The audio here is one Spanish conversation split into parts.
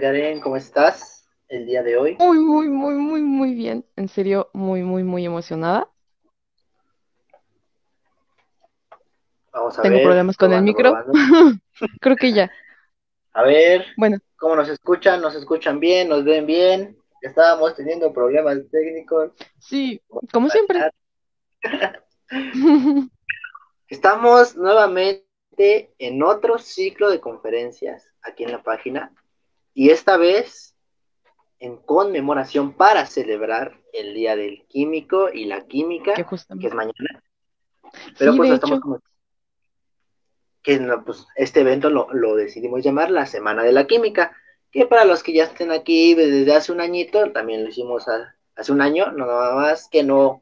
Karen, ¿cómo estás el día de hoy? Muy, muy, muy, muy, muy bien. En serio, muy, muy, muy emocionada. Vamos a Tengo problemas con el micro. Creo que ya. A ver. Bueno. ¿Cómo nos escuchan? ¿Nos escuchan bien? ¿Nos ven bien? Estábamos teniendo problemas técnicos. Sí, como siempre. Estamos nuevamente en otro ciclo de conferencias aquí en la página y esta vez en conmemoración para celebrar el Día del Químico y la Química, que, es mañana. Pero pues estamos como... Que pues, este evento lo, decidimos llamar la Semana de la Química, que para los que ya estén aquí desde hace un añito, también lo hicimos hace un año, no nada más que no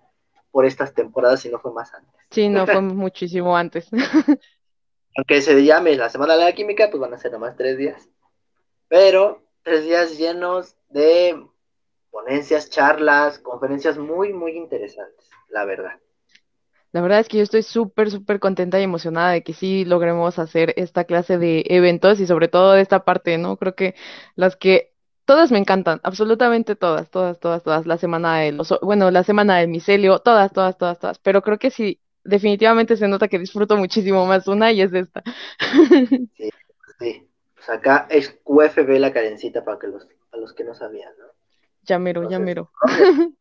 por estas temporadas, sino fue más antes. Sí, no, fue muchísimo antes. Aunque se llame la Semana de la Química, pues van a ser nomás tres días pero tres días llenos de ponencias, charlas, conferencias muy, muy interesantes, la verdad. La verdad es que yo estoy súper, súper contenta y emocionada de que sí logremos hacer esta clase de eventos y sobre todo de esta parte, ¿no? Creo que las que todas me encantan, absolutamente todas, todas, todas, todas, la semana del bueno, la semana del micelio, todas, todas, todas, todas, pero creo que sí, definitivamente se nota que disfruto muchísimo más una y es esta. Sí, sí acá es QFB la carencita para que los, a los que no sabían, ¿no? Ya miro, ya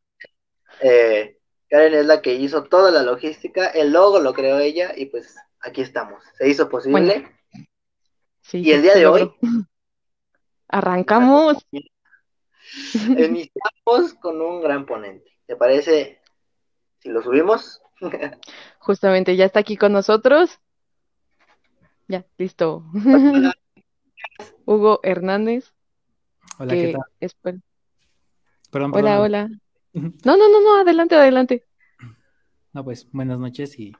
eh, Karen es la que hizo toda la logística, el logo lo creó ella y pues aquí estamos. Se hizo posible. y el día de hoy. Arrancamos. Iniciamos con un gran ponente. ¿Te parece si lo subimos? Justamente, ya está aquí con nosotros. Ya, listo. Hugo Hernández. Hola, ¿qué tal? Hola, hola. No, no, no, no, adelante, adelante. No, pues buenas noches y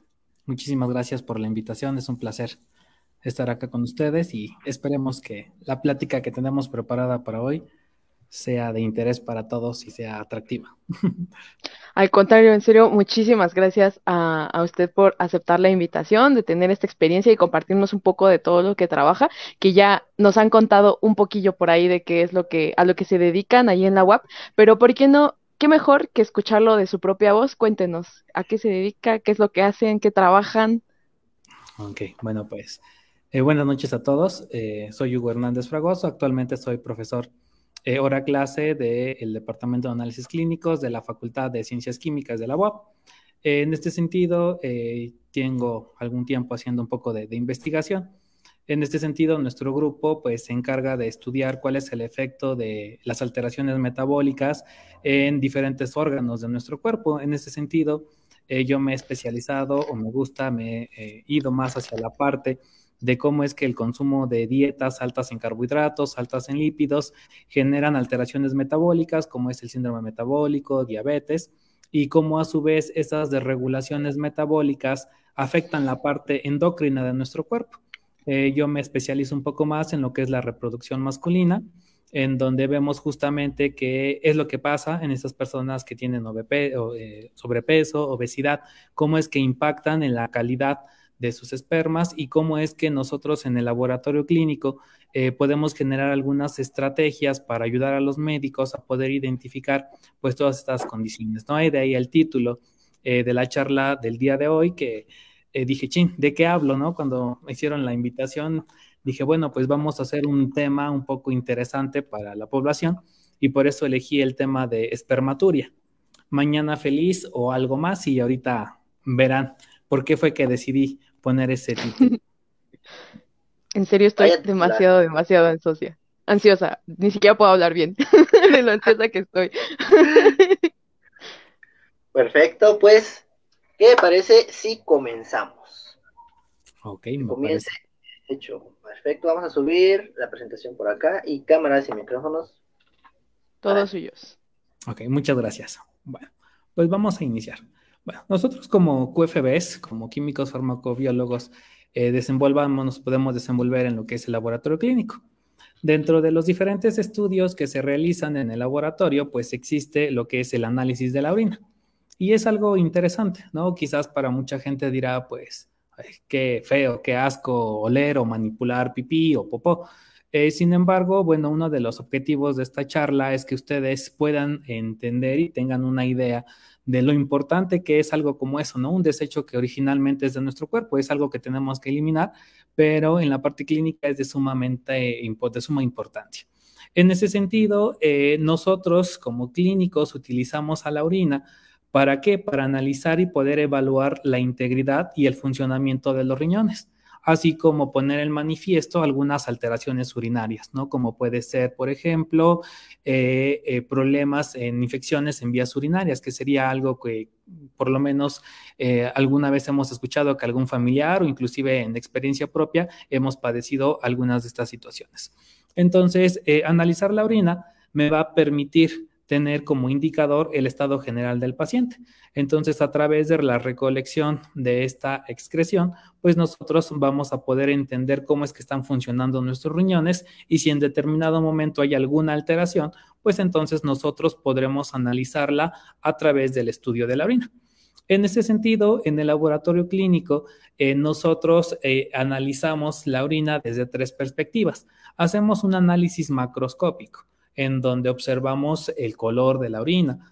muchísimas gracias por la invitación. Es un placer estar acá con ustedes y esperemos que la plática que tenemos preparada para hoy sea de interés para todos y sea atractiva. Al contrario, en serio, muchísimas gracias a, usted por aceptar la invitación, de tener esta experiencia y compartirnos un poco de todo lo que trabaja, que ya nos han contado un poquillo por ahí de qué es lo que, a lo que se dedican ahí en la UAP, pero ¿por qué no? ¿Qué mejor que escucharlo de su propia voz? Cuéntenos, ¿a qué se dedica? ¿Qué es lo que hacen? ¿Qué trabajan? Ok, bueno, pues eh, buenas noches a todos. Eh, soy Hugo Hernández Fragoso, actualmente soy profesor eh, hora clase del Departamento de Análisis Clínicos de la Facultad de Ciencias Químicas de la UAP. en este sentido, eh, tengo algún tiempo haciendo un poco de, de, investigación. En este sentido, nuestro grupo pues, se encarga de estudiar cuál es el efecto de las alteraciones metabólicas en diferentes órganos de nuestro cuerpo. En este sentido, eh, yo me he especializado o me gusta, me he ido más hacia la parte de cómo es que el consumo de dietas altas en carbohidratos, altas en lípidos, generan alteraciones metabólicas, como es el síndrome metabólico, diabetes, y cómo a su vez esas desregulaciones metabólicas afectan la parte endocrina de nuestro cuerpo. Eh, yo me especializo un poco más en lo que es la reproducción masculina, en donde vemos justamente qué es lo que pasa en esas personas que tienen OBP, o, eh, sobrepeso, obesidad, cómo es que impactan en la calidad de sus espermas y cómo es que nosotros en el laboratorio clínico eh, podemos generar algunas estrategias para ayudar a los médicos a poder identificar pues todas estas condiciones, ¿no? hay de ahí el título eh, de la charla del día de hoy que eh, dije, ching, ¿de qué hablo, no? Cuando me hicieron la invitación dije, bueno, pues vamos a hacer un tema un poco interesante para la población y por eso elegí el tema de espermaturia. Mañana feliz o algo más y ahorita verán por qué fue que decidí poner ese título. en serio, estoy demasiado, demasiado ansiosa. Ansiosa, ni siquiera puedo hablar bien de lo ansiosa que estoy. Perfecto, pues, ¿qué te parece si comenzamos? Ok, me Comience. Parece. Hecho, perfecto. Vamos a subir la presentación por acá y cámaras y micrófonos. Todos suyos. Ok, muchas gracias. Bueno, pues vamos a iniciar. Bueno, nosotros como QFBs, como químicos farmacobiólogos, eh, nos podemos desenvolver en lo que es el laboratorio clínico. Dentro de los diferentes estudios que se realizan en el laboratorio, pues existe lo que es el análisis de la orina. Y es algo interesante, ¿no? Quizás para mucha gente dirá, pues, qué feo, qué asco oler o manipular pipí o popó. Eh, sin embargo, bueno, uno de los objetivos de esta charla es que ustedes puedan entender y tengan una idea de lo importante que es algo como eso, ¿no? Un desecho que originalmente es de nuestro cuerpo, es algo que tenemos que eliminar, pero en la parte clínica es de, sumamente, de suma importancia. En ese sentido, eh, nosotros como clínicos utilizamos a la orina ¿Para qué? Para analizar y poder evaluar la integridad y el funcionamiento de los riñones así como poner en manifiesto algunas alteraciones urinarias, ¿no? Como puede ser, por ejemplo, eh, eh, problemas en infecciones en vías urinarias, que sería algo que por lo menos eh, alguna vez hemos escuchado que algún familiar o inclusive en experiencia propia hemos padecido algunas de estas situaciones. Entonces, analizar la orina me va a permitir tener como indicador el estado general del paciente. Entonces, a través de la recolección de esta excreción, pues nosotros vamos a poder entender cómo es que están funcionando nuestros riñones y si en determinado momento hay alguna alteración, pues entonces nosotros podremos analizarla a través del estudio de la orina. En ese sentido, en el laboratorio clínico, eh, nosotros eh, analizamos la orina desde tres perspectivas. Hacemos un análisis macroscópico en donde observamos el color de la orina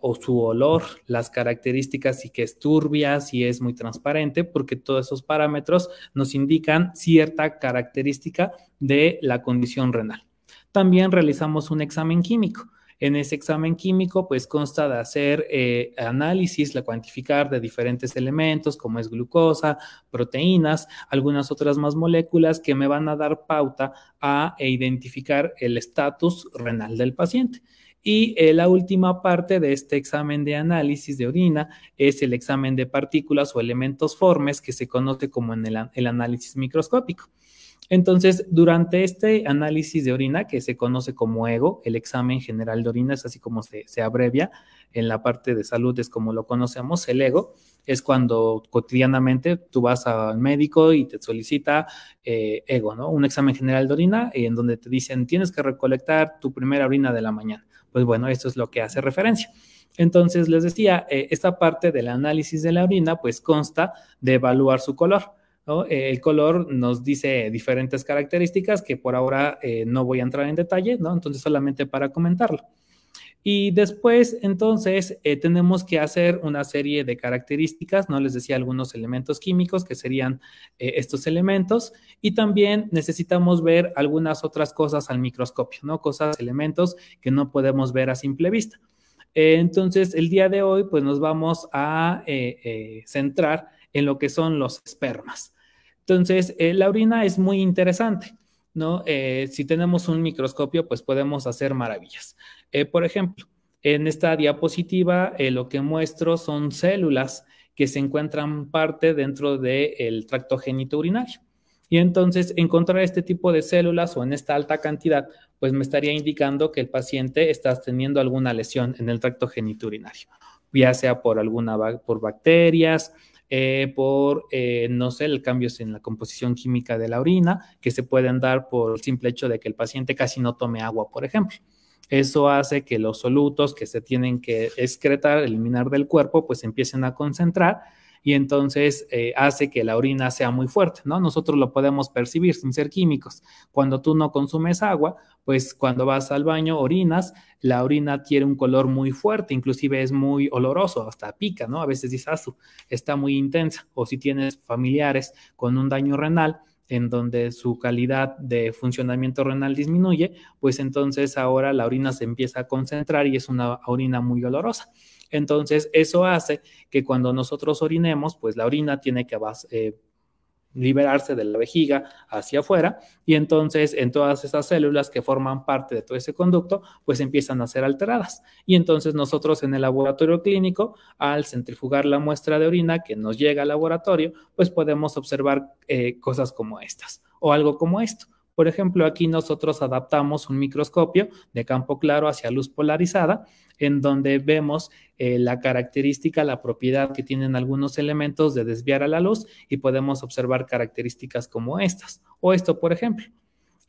o su olor, las características, si que es turbia, si es muy transparente, porque todos esos parámetros nos indican cierta característica de la condición renal. También realizamos un examen químico en ese examen químico, pues consta de hacer eh, análisis, la cuantificar de diferentes elementos como es glucosa, proteínas, algunas otras más moléculas que me van a dar pauta a e identificar el estatus renal del paciente. Y eh, la última parte de este examen de análisis de orina es el examen de partículas o elementos formes que se conoce como en el análisis microscópico. Entonces, durante este análisis de orina, que se conoce como EGO, el examen general de orina es así como se, abrevia en la parte de salud, es como lo conocemos, el EGO es cuando cotidianamente tú vas al médico y te solicita EGO, eh, e ¿no? Un examen general de orina eh, en donde te dicen tienes que recolectar tu primera orina de la mañana. Pues bueno, esto es lo que hace referencia. Entonces, les decía, eh, esta parte del análisis de la orina, pues consta de evaluar su color. Eh, el color nos dice diferentes características que por ahora eh, no voy a entrar en detalle, ¿no? Entonces solamente para comentarlo. Y después, entonces, eh, tenemos que hacer una serie de características, ¿no? Les decía algunos elementos químicos que serían estos elementos. Y también necesitamos ver algunas otras cosas al microscopio, ¿no? Cosas, elementos que no podemos ver a simple vista. entonces, el día de hoy, pues nos vamos a centrar en lo que son los espermas. Entonces, eh, la orina es muy interesante, ¿no? Eh, si tenemos un microscopio, pues podemos hacer maravillas. Eh, por ejemplo, en esta diapositiva lo que muestro son células que se encuentran parte dentro del tracto genitourinario. Y entonces encontrar este tipo de células o en esta alta cantidad, pues me estaría indicando que el paciente está teniendo alguna lesión en el tracto genitourinario, ya sea por alguna por bacterias, eh, por, eh, no sé, cambios en la composición química de la orina, que se pueden dar por el simple hecho de que el paciente casi no tome agua, por ejemplo. Eso hace que los solutos que se tienen que excretar, eliminar del cuerpo, pues empiecen a concentrar y entonces eh, hace que la orina sea muy fuerte, ¿no? Nosotros lo podemos percibir sin ser químicos. Cuando tú no consumes agua, pues cuando vas al baño, orinas, la orina tiene un color muy fuerte, inclusive es muy oloroso, hasta pica, ¿no? A veces dices, ah, está muy intensa. O si tienes familiares con un daño renal, en donde su calidad de funcionamiento renal disminuye, pues entonces ahora la orina se empieza a concentrar y es una orina muy olorosa. Entonces, eso hace que cuando nosotros orinemos, pues la orina tiene que eh, liberarse de la vejiga hacia afuera y entonces en todas esas células que forman parte de todo ese conducto, pues empiezan a ser alteradas. Y entonces nosotros en el laboratorio clínico, al centrifugar la muestra de orina que nos llega al laboratorio, pues podemos observar eh, cosas como estas o algo como esto. Por ejemplo, aquí nosotros adaptamos un microscopio de campo claro hacia luz polarizada, en donde vemos eh, la característica, la propiedad que tienen algunos elementos de desviar a la luz y podemos observar características como estas o esto, por ejemplo.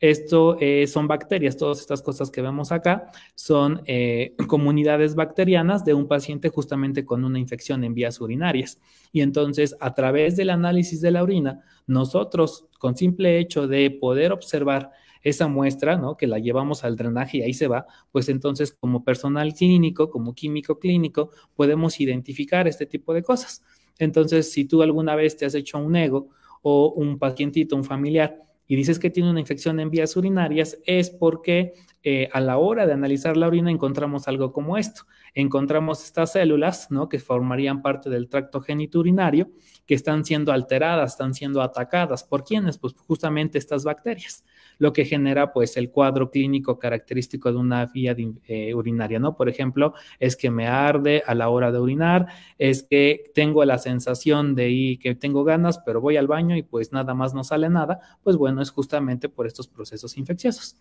Esto eh, son bacterias, todas estas cosas que vemos acá son eh, comunidades bacterianas de un paciente justamente con una infección en vías urinarias. Y entonces, a través del análisis de la orina, nosotros, con simple hecho de poder observar esa muestra, ¿no? Que la llevamos al drenaje y ahí se va, pues entonces como personal clínico, como químico clínico, podemos identificar este tipo de cosas. Entonces, si tú alguna vez te has hecho un ego o un pacientito, un familiar, y dices que tiene una infección en vías urinarias, es porque eh, a la hora de analizar la orina encontramos algo como esto. Encontramos estas células, ¿no? Que formarían parte del tracto genitourinario, que están siendo alteradas, están siendo atacadas. ¿Por quiénes? Pues justamente estas bacterias lo que genera pues el cuadro clínico característico de una vía eh, urinaria, ¿no? Por ejemplo, es que me arde a la hora de urinar, es que tengo la sensación de que tengo ganas, pero voy al baño y pues nada más no sale nada, pues bueno, es justamente por estos procesos infecciosos.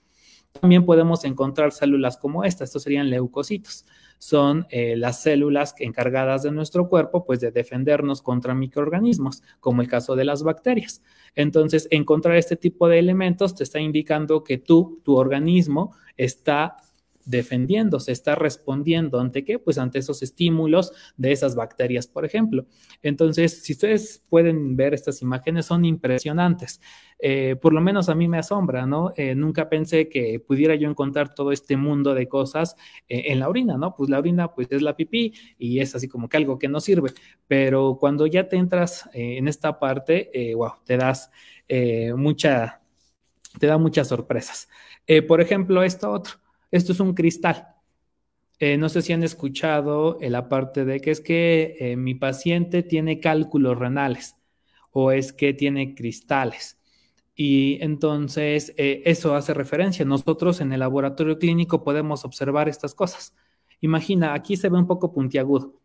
También podemos encontrar células como esta, estos serían leucocitos son eh, las células encargadas de nuestro cuerpo, pues de defendernos contra microorganismos, como el caso de las bacterias. Entonces, encontrar este tipo de elementos te está indicando que tú, tu organismo, está defendiendo, se está respondiendo ante qué? Pues ante esos estímulos de esas bacterias, por ejemplo. Entonces, si ustedes pueden ver estas imágenes, son impresionantes. Eh, por lo menos a mí me asombra, ¿no? Eh, nunca pensé que pudiera yo encontrar todo este mundo de cosas eh, en la orina, ¿no? Pues la orina pues es la pipí y es así como que algo que no sirve, pero cuando ya te entras en esta parte, wow, te das mucha, te da muchas sorpresas. por ejemplo, esto otro. Esto es un cristal. Eh, no sé si han escuchado eh, la parte de que es que eh, mi paciente tiene cálculos renales o es que tiene cristales. Y entonces eso hace referencia. Nosotros en el laboratorio clínico podemos observar estas cosas. Imagina, aquí se ve un poco puntiagudo.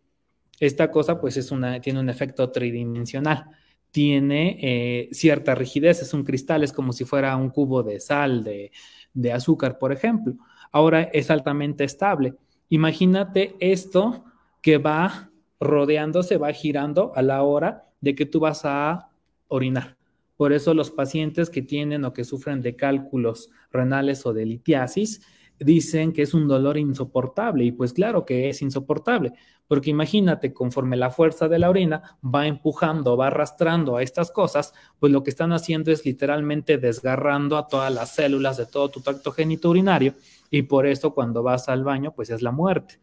Esta cosa pues tiene un efecto tridimensional tiene cierta rigidez, es un cristal, es como si fuera un cubo de sal, de, de, azúcar, por ejemplo ahora es altamente estable. Imagínate esto que va rodeándose, va girando a la hora de que tú vas a orinar. Por eso los pacientes que tienen o que sufren de cálculos renales o de litiasis, dicen que es un dolor insoportable y pues claro que es insoportable, porque imagínate, conforme la fuerza de la orina va empujando, va arrastrando a estas cosas, pues lo que están haciendo es literalmente desgarrando a todas las células de todo tu tracto genitourinario urinario y por eso cuando vas al baño pues es la muerte.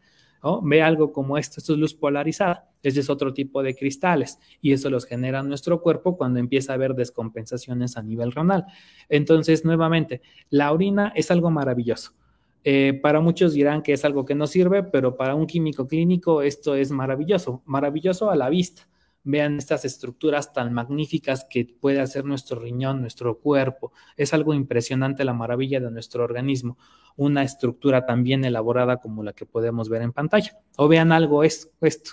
Ve algo como esto, esto es luz polarizada, ese es otro tipo de cristales y eso los genera nuestro cuerpo cuando empieza a haber descompensaciones a nivel renal. Entonces, nuevamente, la orina es algo maravilloso eh, para muchos dirán que es algo que no sirve, pero para un químico clínico esto es maravilloso, maravilloso a la vista. Vean estas estructuras tan magníficas que puede hacer nuestro riñón, nuestro cuerpo. Es algo impresionante la maravilla de nuestro organismo. Una estructura tan bien elaborada como la que podemos ver en pantalla. O vean algo es esto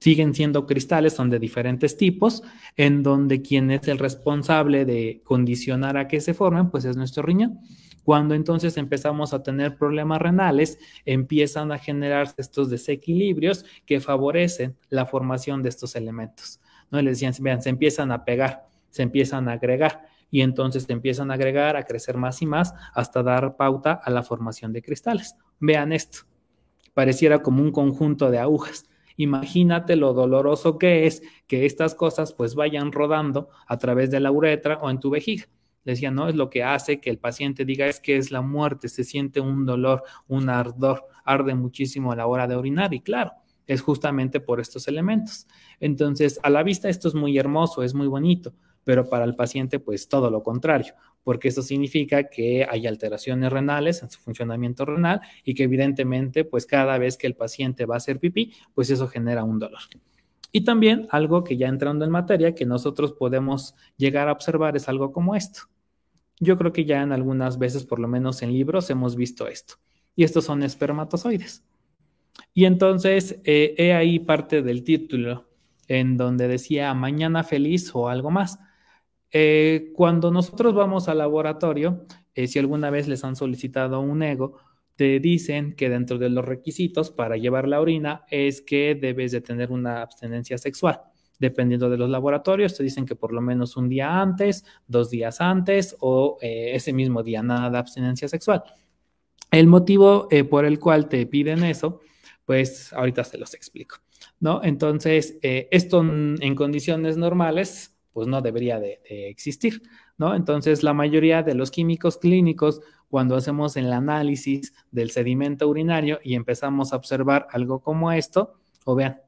siguen siendo cristales, son de diferentes tipos, en donde quien es el responsable de condicionar a que se formen, pues es nuestro riñón. Cuando entonces empezamos a tener problemas renales, empiezan a generarse estos desequilibrios que favorecen la formación de estos elementos. ¿no? les decían, vean, se empiezan a pegar, se empiezan a agregar y entonces se empiezan a agregar, a crecer más y más hasta dar pauta a la formación de cristales. Vean esto, pareciera como un conjunto de agujas. Imagínate lo doloroso que es que estas cosas pues vayan rodando a través de la uretra o en tu vejiga decía, no, es lo que hace que el paciente diga es que es la muerte, se siente un dolor, un ardor, arde muchísimo a la hora de orinar y claro, es justamente por estos elementos. Entonces, a la vista esto es muy hermoso, es muy bonito, pero para el paciente pues todo lo contrario, porque eso significa que hay alteraciones renales en su funcionamiento renal y que evidentemente pues cada vez que el paciente va a hacer pipí, pues eso genera un dolor. Y también algo que ya entrando en materia que nosotros podemos llegar a observar es algo como esto. Yo creo que ya en algunas veces, por lo menos en libros, hemos visto esto. Y estos son espermatozoides. Y entonces, eh, he ahí parte del título, en donde decía mañana feliz o algo más. Eh, cuando nosotros vamos al laboratorio, eh, si alguna vez les han solicitado un ego, te dicen que dentro de los requisitos para llevar la orina es que debes de tener una abstinencia sexual. Dependiendo de los laboratorios, te dicen que por lo menos un día antes, dos días antes o eh, ese mismo día, nada de abstinencia sexual. El motivo eh, por el cual te piden eso, pues ahorita se los explico, ¿no? Entonces, eh, esto en condiciones normales, pues no debería de, de existir, ¿no? Entonces, la mayoría de los químicos clínicos, cuando hacemos el análisis del sedimento urinario y empezamos a observar algo como esto, o vean,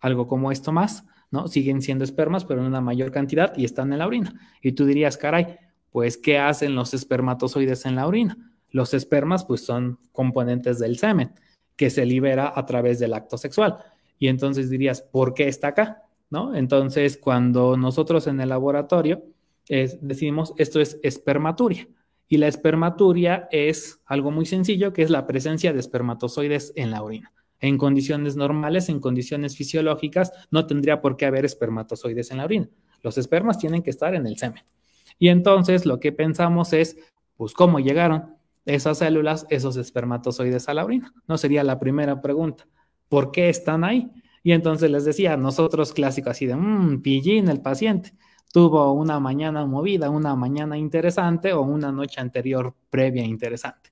algo como esto más, ¿no? Siguen siendo espermas, pero en una mayor cantidad y están en la orina. Y tú dirías, caray, pues, ¿qué hacen los espermatozoides en la orina? Los espermas, pues, son componentes del semen que se libera a través del acto sexual. Y entonces dirías, ¿por qué está acá? ¿No? Entonces, cuando nosotros en el laboratorio decidimos, decimos, esto es espermaturia. Y la espermaturia es algo muy sencillo, que es la presencia de espermatozoides en la orina. En condiciones normales, en condiciones fisiológicas, no tendría por qué haber espermatozoides en la orina. Los espermas tienen que estar en el semen. Y entonces lo que pensamos es, pues, ¿cómo llegaron esas células, esos espermatozoides a la orina? No sería la primera pregunta. ¿Por qué están ahí? Y entonces les decía, nosotros clásico así de, mmm, pillín el paciente, tuvo una mañana movida, una mañana interesante o una noche anterior previa interesante.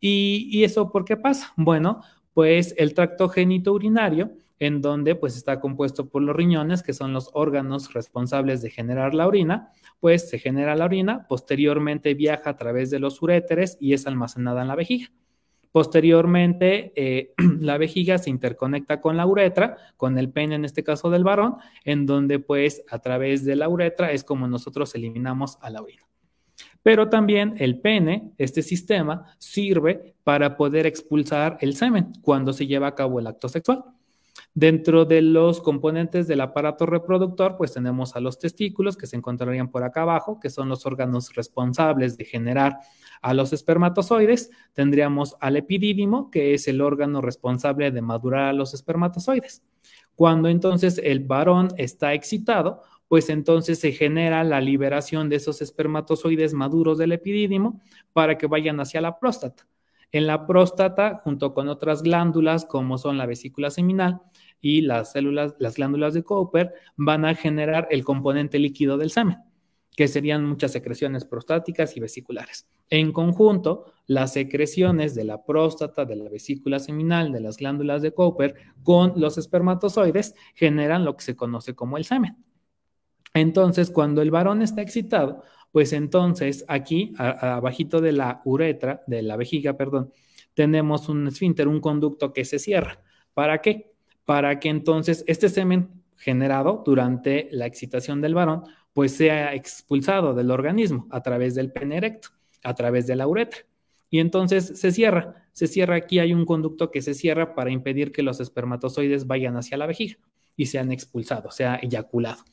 ¿Y, y eso por qué pasa? Bueno, pues el tracto urinario, en donde pues está compuesto por los riñones, que son los órganos responsables de generar la orina, pues se genera la orina, posteriormente viaja a través de los uréteres y es almacenada en la vejiga. Posteriormente, eh, la vejiga se interconecta con la uretra, con el pene en este caso del varón, en donde pues a través de la uretra es como nosotros eliminamos a la orina. Pero también el pene, este sistema, sirve para poder expulsar el semen cuando se lleva a cabo el acto sexual. Dentro de los componentes del aparato reproductor, pues tenemos a los testículos que se encontrarían por acá abajo, que son los órganos responsables de generar a los espermatozoides. Tendríamos al epidídimo, que es el órgano responsable de madurar a los espermatozoides. Cuando entonces el varón está excitado, pues entonces se genera la liberación de esos espermatozoides maduros del epidídimo para que vayan hacia la próstata. En la próstata, junto con otras glándulas como son la vesícula seminal y las células, las glándulas de Cooper, van a generar el componente líquido del semen que serían muchas secreciones prostáticas y vesiculares. En conjunto, las secreciones de la próstata, de la vesícula seminal, de las glándulas de Cooper con los espermatozoides generan lo que se conoce como el semen. Entonces, cuando el varón está excitado, pues entonces aquí, abajito de la uretra, de la vejiga, perdón, tenemos un esfínter, un conducto que se cierra. ¿Para qué? Para que entonces este semen generado durante la excitación del varón, pues sea expulsado del organismo a través del pene erecto, a través de la uretra. Y entonces se cierra, se cierra aquí, hay un conducto que se cierra para impedir que los espermatozoides vayan hacia la vejiga y sean expulsados, sea eyaculado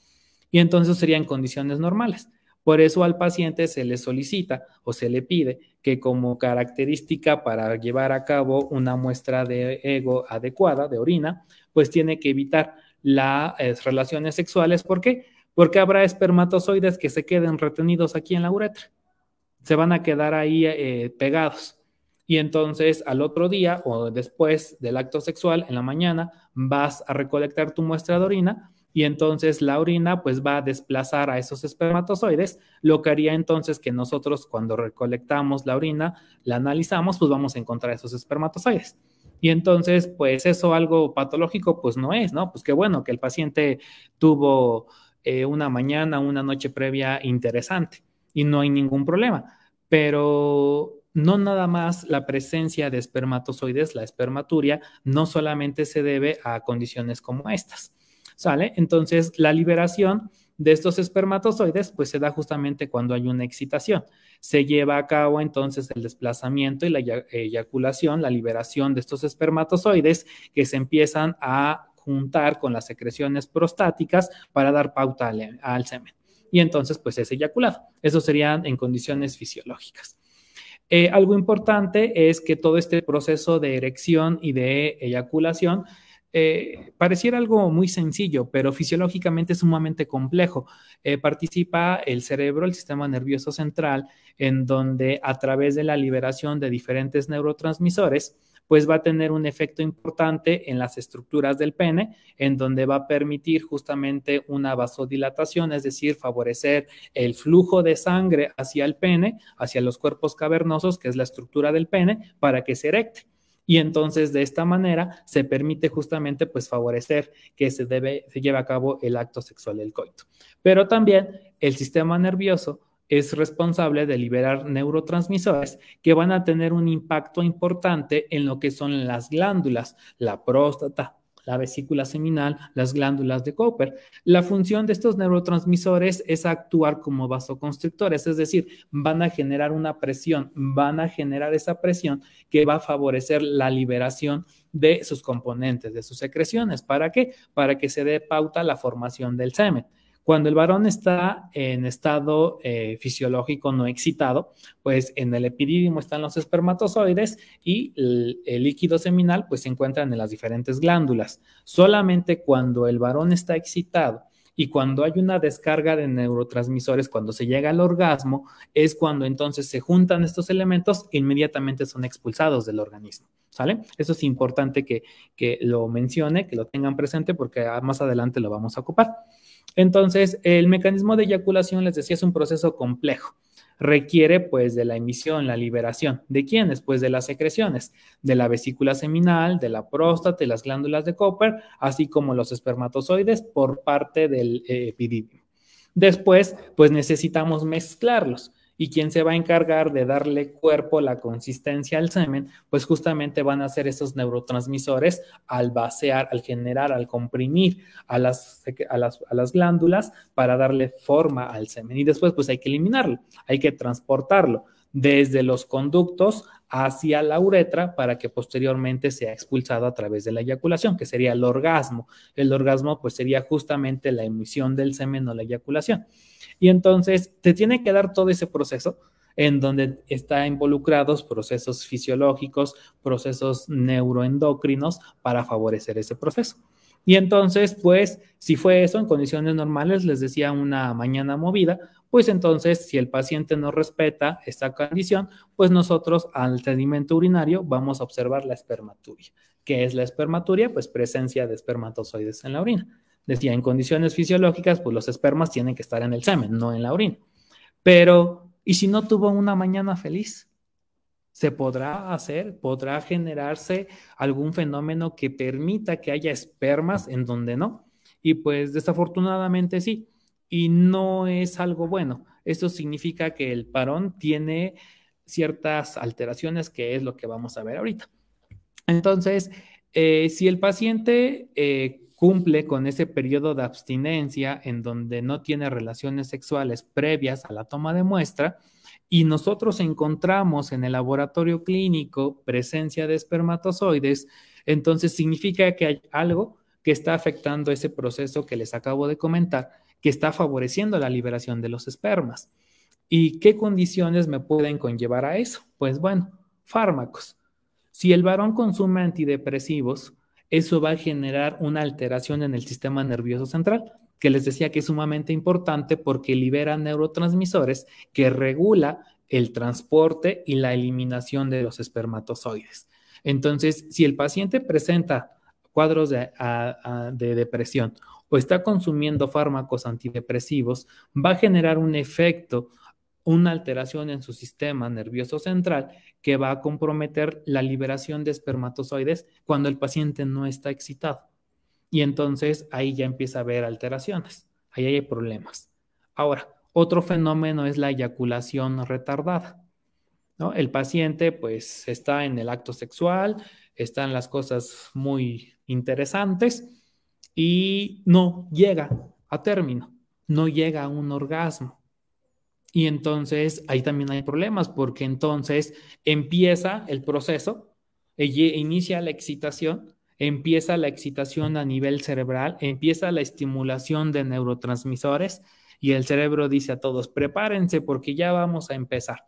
y entonces serían condiciones normales. Por eso al paciente se le solicita o se le pide que como característica para llevar a cabo una muestra de ego adecuada, de orina, pues tiene que evitar las eh, relaciones sexuales. ¿Por qué? Porque habrá espermatozoides que se queden retenidos aquí en la uretra. Se van a quedar ahí eh, pegados. Y entonces al otro día o después del acto sexual, en la mañana, vas a recolectar tu muestra de orina y entonces la orina pues va a desplazar a esos espermatozoides, lo que haría entonces que nosotros cuando recolectamos la orina, la analizamos, pues vamos a encontrar esos espermatozoides. Y entonces, pues eso algo patológico, pues no es, ¿no? Pues qué bueno que el paciente tuvo eh, una mañana, una noche previa interesante y no hay ningún problema. Pero no nada más la presencia de espermatozoides, la espermaturia, no solamente se debe a condiciones como estas. ¿sale? Entonces, la liberación de estos espermatozoides, pues se da justamente cuando hay una excitación. Se lleva a cabo entonces el desplazamiento y la eyaculación, la liberación de estos espermatozoides que se empiezan a juntar con las secreciones prostáticas para dar pauta al, semen. Y entonces, pues es eyaculado. Eso serían en condiciones fisiológicas. Eh, algo importante es que todo este proceso de erección y de eyaculación eh, pareciera algo muy sencillo, pero fisiológicamente es sumamente complejo. Eh, participa el cerebro, el sistema nervioso central, en donde a través de la liberación de diferentes neurotransmisores, pues va a tener un efecto importante en las estructuras del pene, en donde va a permitir justamente una vasodilatación, es decir, favorecer el flujo de sangre hacia el pene, hacia los cuerpos cavernosos, que es la estructura del pene, para que se erecte. Y entonces de esta manera se permite justamente pues favorecer que se, debe, se lleve a cabo el acto sexual, del coito. Pero también el sistema nervioso es responsable de liberar neurotransmisores que van a tener un impacto importante en lo que son las glándulas, la próstata, la vesícula seminal, las glándulas de Cooper. La función de estos neurotransmisores es actuar como vasoconstrictores, es decir, van a generar una presión, van a generar esa presión que va a favorecer la liberación de sus componentes, de sus secreciones. ¿Para qué? Para que se dé pauta la formación del semen. Cuando el varón está en estado eh, fisiológico no excitado, pues en el epidídimo están los espermatozoides y el, líquido seminal pues se encuentran en las diferentes glándulas. Solamente cuando el varón está excitado y cuando hay una descarga de neurotransmisores, cuando se llega al orgasmo, es cuando entonces se juntan estos elementos e inmediatamente son expulsados del organismo. ¿Sale? Eso es importante que, que lo mencione, que lo tengan presente porque ah, más adelante lo vamos a ocupar. Entonces, el mecanismo de eyaculación, les decía, es un proceso complejo. Requiere pues de la emisión, la liberación. ¿De quiénes? Pues de las secreciones, de la vesícula seminal, de la próstata de las glándulas de Copper, así como los espermatozoides por parte del eh, epidídimo. Después, pues necesitamos mezclarlos y quien se va a encargar de darle cuerpo, la consistencia al semen, pues justamente van a ser esos neurotransmisores al vaciar, al generar, al comprimir a las, a las glándulas para darle forma al semen. Y después pues hay que eliminarlo, hay que transportarlo desde los conductos hacia la uretra para que posteriormente sea expulsado a través de la eyaculación, que sería el orgasmo. El orgasmo pues sería justamente la emisión del semen o la eyaculación. Y entonces te tiene que dar todo ese proceso en donde está involucrados procesos fisiológicos, procesos neuroendocrinos para favorecer ese proceso. Y entonces, pues, si fue eso en condiciones normales, les decía una mañana movida, pues entonces, si el paciente no respeta esta condición, pues nosotros al sedimento urinario vamos a observar la espermaturia. ¿Qué es la espermaturia? Pues presencia de espermatozoides en la orina. Decía, en condiciones fisiológicas, pues los espermas tienen que estar en el semen, no en la orina. Pero, ¿y si no tuvo una mañana feliz? ¿Se podrá hacer? ¿Podrá generarse algún fenómeno que permita que haya espermas en donde no? Y pues desafortunadamente sí, y no es algo bueno. Esto significa que el parón tiene ciertas alteraciones, que es lo que vamos a ver ahorita. Entonces, eh, si el paciente eh, cumple con ese periodo de abstinencia en donde no tiene relaciones sexuales previas a la toma de muestra y nosotros encontramos en el laboratorio clínico presencia de espermatozoides, entonces significa que hay algo que está afectando ese proceso que les acabo de comentar, que está favoreciendo la liberación de los espermas. ¿Y qué condiciones me pueden conllevar a eso? Pues bueno, fármacos. Si el varón consume antidepresivos, eso va a generar una alteración en el sistema nervioso central, que les decía que es sumamente importante porque libera neurotransmisores que regula el transporte y la eliminación de los espermatozoides. Entonces, si el paciente presenta cuadros de, depresión o está consumiendo fármacos antidepresivos, va a generar un efecto una alteración en su sistema nervioso central que va a comprometer la liberación de espermatozoides cuando el paciente no está excitado. Y entonces ahí ya empieza a haber alteraciones, ahí hay problemas. Ahora, otro fenómeno es la eyaculación retardada. El paciente pues está en el acto sexual, están las cosas muy interesantes y no llega a término, no llega a un orgasmo. Y entonces ahí también hay problemas porque entonces empieza el proceso, e inicia la excitación, empieza la excitación a nivel cerebral, empieza la estimulación de neurotransmisores y el cerebro dice a todos, prepárense porque ya vamos a empezar.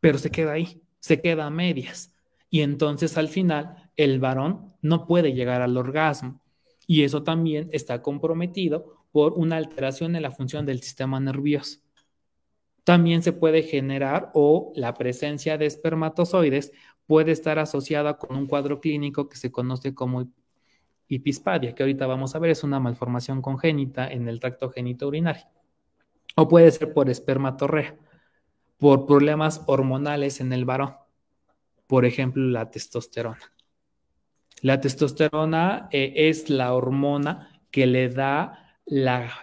Pero se queda ahí, se queda a medias. Y entonces al final el varón no puede llegar al orgasmo. Y eso también está comprometido por una alteración en la función del sistema nervioso también se puede generar o la presencia de espermatozoides puede estar asociada con un cuadro clínico que se conoce como hipispadia, que ahorita vamos a ver, es una malformación congénita en el tracto génito urinario. O puede ser por espermatorrea, por problemas hormonales en el varón, por ejemplo, la testosterona. La testosterona eh, es la hormona que le da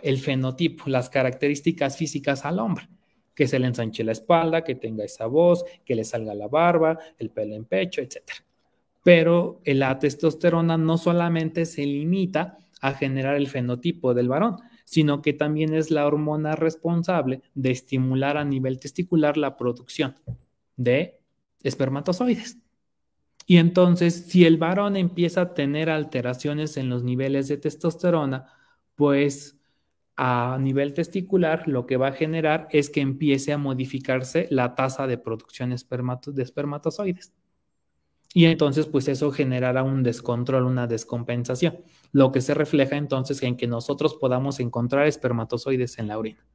el fenotipo, las características físicas al hombre que se le ensanche la espalda, que tenga esa voz, que le salga la barba, el pelo en pecho, etc. Pero la testosterona no solamente se limita a generar el fenotipo del varón, sino que también es la hormona responsable de estimular a nivel testicular la producción de espermatozoides. Y entonces, si el varón empieza a tener alteraciones en los niveles de testosterona, pues a nivel testicular lo que va a generar es que empiece a modificarse la tasa de producción de espermatozoides. Y entonces, pues eso generará un descontrol, una descompensación, lo que se refleja entonces en que nosotros podamos encontrar espermatozoides en la orina.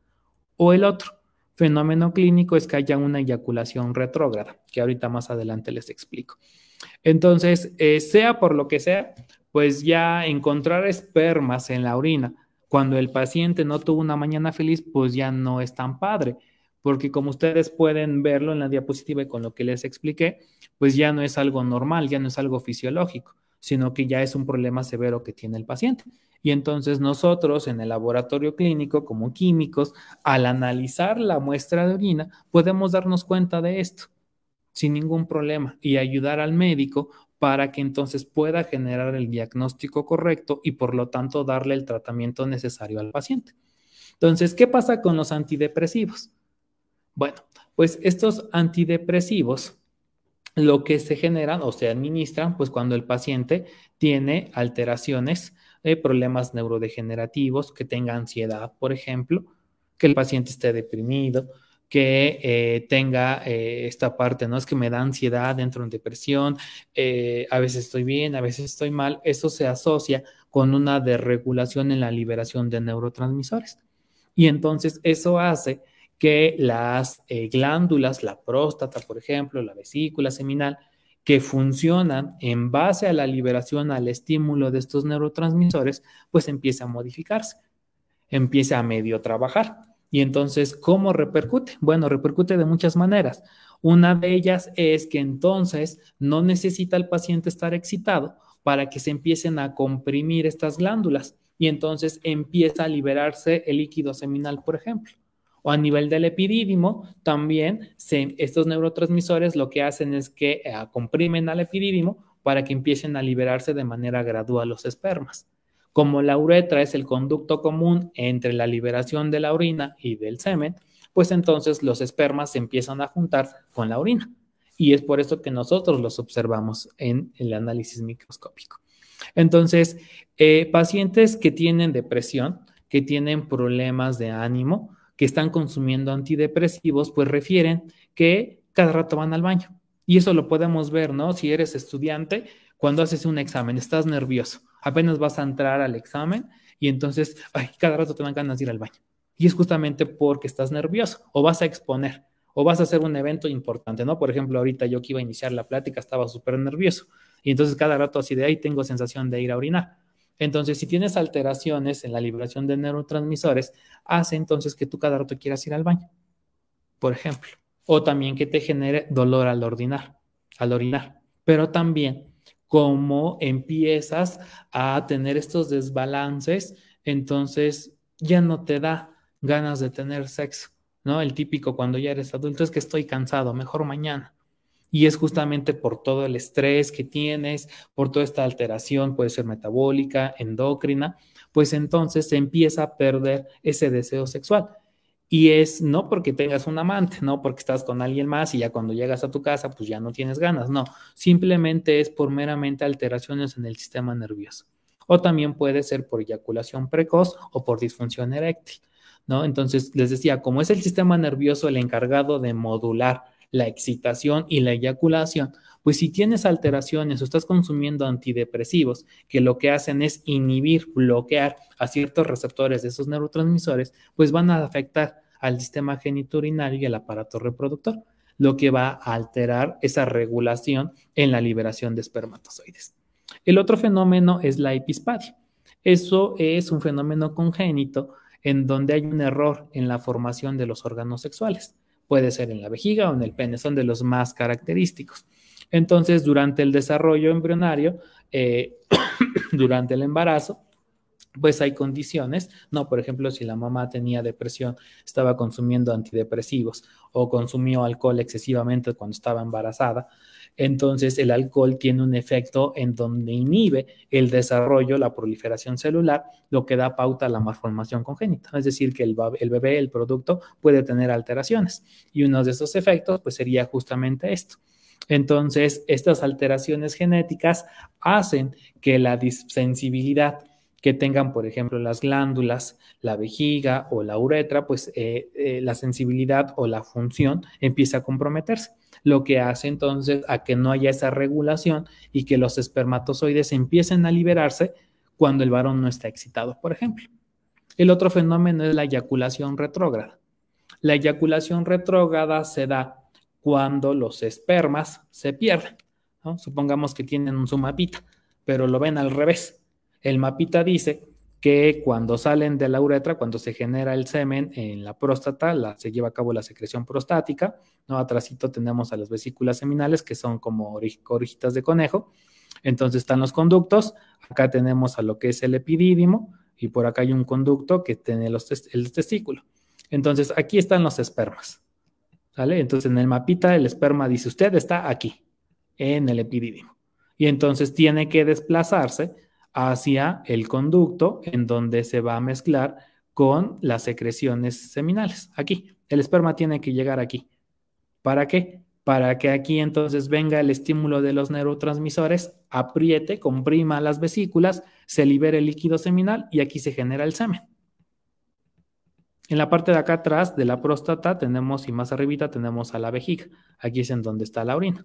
O el otro fenómeno clínico es que haya una eyaculación retrógrada, que ahorita más adelante les explico. Entonces, eh, sea por lo que sea, pues ya encontrar espermas en la orina cuando el paciente no tuvo una mañana feliz, pues ya no es tan padre, porque como ustedes pueden verlo en la diapositiva y con lo que les expliqué, pues ya no es algo normal, ya no es algo fisiológico, sino que ya es un problema severo que tiene el paciente. Y entonces nosotros en el laboratorio clínico, como químicos, al analizar la muestra de orina, podemos darnos cuenta de esto sin ningún problema y ayudar al médico para que entonces pueda generar el diagnóstico correcto y por lo tanto darle el tratamiento necesario al paciente. Entonces, ¿qué pasa con los antidepresivos? Bueno, pues estos antidepresivos lo que se generan o se administran, pues cuando el paciente tiene alteraciones, eh, problemas neurodegenerativos, que tenga ansiedad, por ejemplo, que el paciente esté deprimido, que eh, tenga eh, esta parte, ¿no? Es que me da ansiedad, entro en depresión, eh, a veces estoy bien, a veces estoy mal. Eso se asocia con una desregulación en la liberación de neurotransmisores. Y entonces eso hace que las glándulas, la próstata, por ejemplo, la vesícula seminal, que funcionan en base a la liberación, al estímulo de estos neurotransmisores, pues empieza a modificarse, empieza a medio trabajar. Y entonces, ¿cómo repercute? Bueno, repercute de muchas maneras. Una de ellas es que entonces no necesita el paciente estar excitado para que se empiecen a comprimir estas glándulas y entonces empieza a liberarse el líquido seminal, por ejemplo. O a nivel del epidídimo, también se, estos neurotransmisores lo que hacen es que eh, comprimen al epidídimo para que empiecen a liberarse de manera gradual los espermas. Como la uretra es el conducto común entre la liberación de la orina y del semen, pues entonces los espermas se empiezan a juntar con la orina. Y es por eso que nosotros los observamos en el análisis microscópico. Entonces, eh, pacientes que tienen depresión, que tienen problemas de ánimo, que están consumiendo antidepresivos, pues refieren que cada rato van al baño. Y eso lo podemos ver, ¿no? Si eres estudiante, cuando haces un examen, estás nervioso apenas vas a entrar al examen y entonces, ay, cada rato te dan ganas de ir al baño. Y es justamente porque estás nervioso o vas a exponer o vas a hacer un evento importante, ¿no? Por ejemplo, ahorita yo que iba a iniciar la plática estaba súper nervioso y entonces cada rato así de ahí tengo sensación de ir a orinar. Entonces, si tienes alteraciones en la liberación de neurotransmisores, hace entonces que tú cada rato quieras ir al baño, por ejemplo, o también que te genere dolor al orinar, al orinar, pero también cómo empiezas a tener estos desbalances, entonces ya no te da ganas de tener sexo, ¿no? El típico cuando ya eres adulto es que estoy cansado, mejor mañana. Y es justamente por todo el estrés que tienes, por toda esta alteración, puede ser metabólica, endocrina, pues entonces se empieza a perder ese deseo sexual. Y es no porque tengas un amante, no porque estás con alguien más y ya cuando llegas a tu casa, pues ya no tienes ganas. No, simplemente es por meramente alteraciones en el sistema nervioso. O también puede ser por eyaculación precoz o por disfunción eréctil. ¿no? Entonces, les decía, como es el sistema nervioso el encargado de modular la excitación y la eyaculación, pues si tienes alteraciones o estás consumiendo antidepresivos que lo que hacen es inhibir, bloquear a ciertos receptores de esos neurotransmisores, pues van a afectar al sistema geniturinario y al aparato reproductor, lo que va a alterar esa regulación en la liberación de espermatozoides. El otro fenómeno es la epispadia. Eso es un fenómeno congénito en donde hay un error en la formación de los órganos sexuales. Puede ser en la vejiga o en el pene, son de los más característicos. Entonces, durante el desarrollo embrionario, eh, durante el embarazo, pues hay condiciones, ¿no? Por ejemplo, si la mamá tenía depresión, estaba consumiendo antidepresivos o consumió alcohol excesivamente cuando estaba embarazada, entonces el alcohol tiene un efecto en donde inhibe el desarrollo, la proliferación celular, lo que da pauta a la malformación congénita. Es decir, que el, bebé, el producto, puede tener alteraciones. Y uno de esos efectos, pues sería justamente esto. Entonces, estas alteraciones genéticas hacen que la disensibilidad que tengan, por ejemplo, las glándulas, la vejiga o la uretra, pues eh, eh, la sensibilidad o la función empieza a comprometerse, lo que hace entonces a que no haya esa regulación y que los espermatozoides empiecen a liberarse cuando el varón no está excitado, por ejemplo. El otro fenómeno es la eyaculación retrógrada. La eyaculación retrógrada se da cuando los espermas se pierden. Supongamos que tienen un sumapita, pero lo ven al revés el mapita dice que cuando salen de la uretra, cuando se genera el semen en la próstata, la, se lleva a cabo la secreción prostática, ¿no? atrásito tenemos a las vesículas seminales, que son como orijitas de conejo. Entonces están los conductos, acá tenemos a lo que es el epidídimo, y por acá hay un conducto que tiene los el testículo. Entonces aquí están los espermas, Entonces en el mapita el esperma dice, usted está aquí, en el epidídimo. Y entonces tiene que desplazarse hacia el conducto en donde se va a mezclar con las secreciones seminales. Aquí, el esperma tiene que llegar aquí. ¿Para qué? Para que aquí entonces venga el estímulo de los neurotransmisores, apriete, comprima las vesículas, se libere el líquido seminal y aquí se genera el semen. En la parte de acá atrás de la próstata tenemos, y más arribita tenemos a la vejiga. Aquí es en donde está la orina.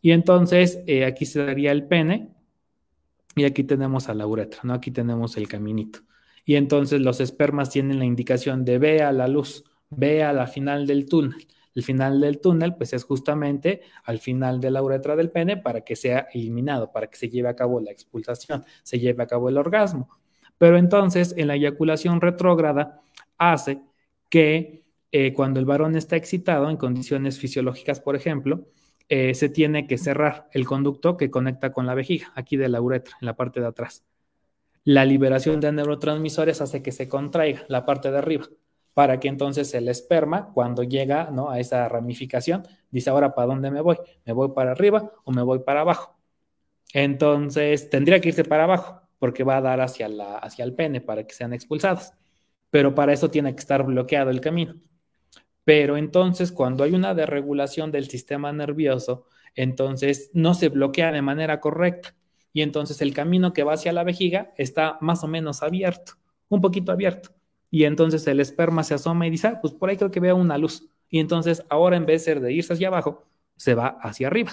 Y entonces eh, aquí se daría el pene, y aquí tenemos a la uretra, ¿no? Aquí tenemos el caminito. Y entonces los espermas tienen la indicación de vea la luz, vea la final del túnel. El final del túnel, pues es justamente al final de la uretra del pene para que sea eliminado, para que se lleve a cabo la expulsación, se lleve a cabo el orgasmo. Pero entonces, en la eyaculación retrógrada, hace que eh, cuando el varón está excitado en condiciones fisiológicas, por ejemplo, eh, se tiene que cerrar el conducto que conecta con la vejiga, aquí de la uretra, en la parte de atrás. La liberación de neurotransmisores hace que se contraiga la parte de arriba, para que entonces el esperma, cuando llega a esa ramificación, dice, ahora, ¿para dónde me voy? ¿Me voy para arriba o me voy para abajo? Entonces, tendría que irse para abajo, porque va a dar hacia, la, hacia el pene para que sean expulsados. Pero para eso tiene que estar bloqueado el camino. Pero entonces cuando hay una desregulación del sistema nervioso, entonces no se bloquea de manera correcta y entonces el camino que va hacia la vejiga está más o menos abierto, un poquito abierto. Y entonces el esperma se asoma y dice, ah, pues por ahí creo que veo una luz. Y entonces ahora en vez de, de irse hacia abajo, se va hacia arriba.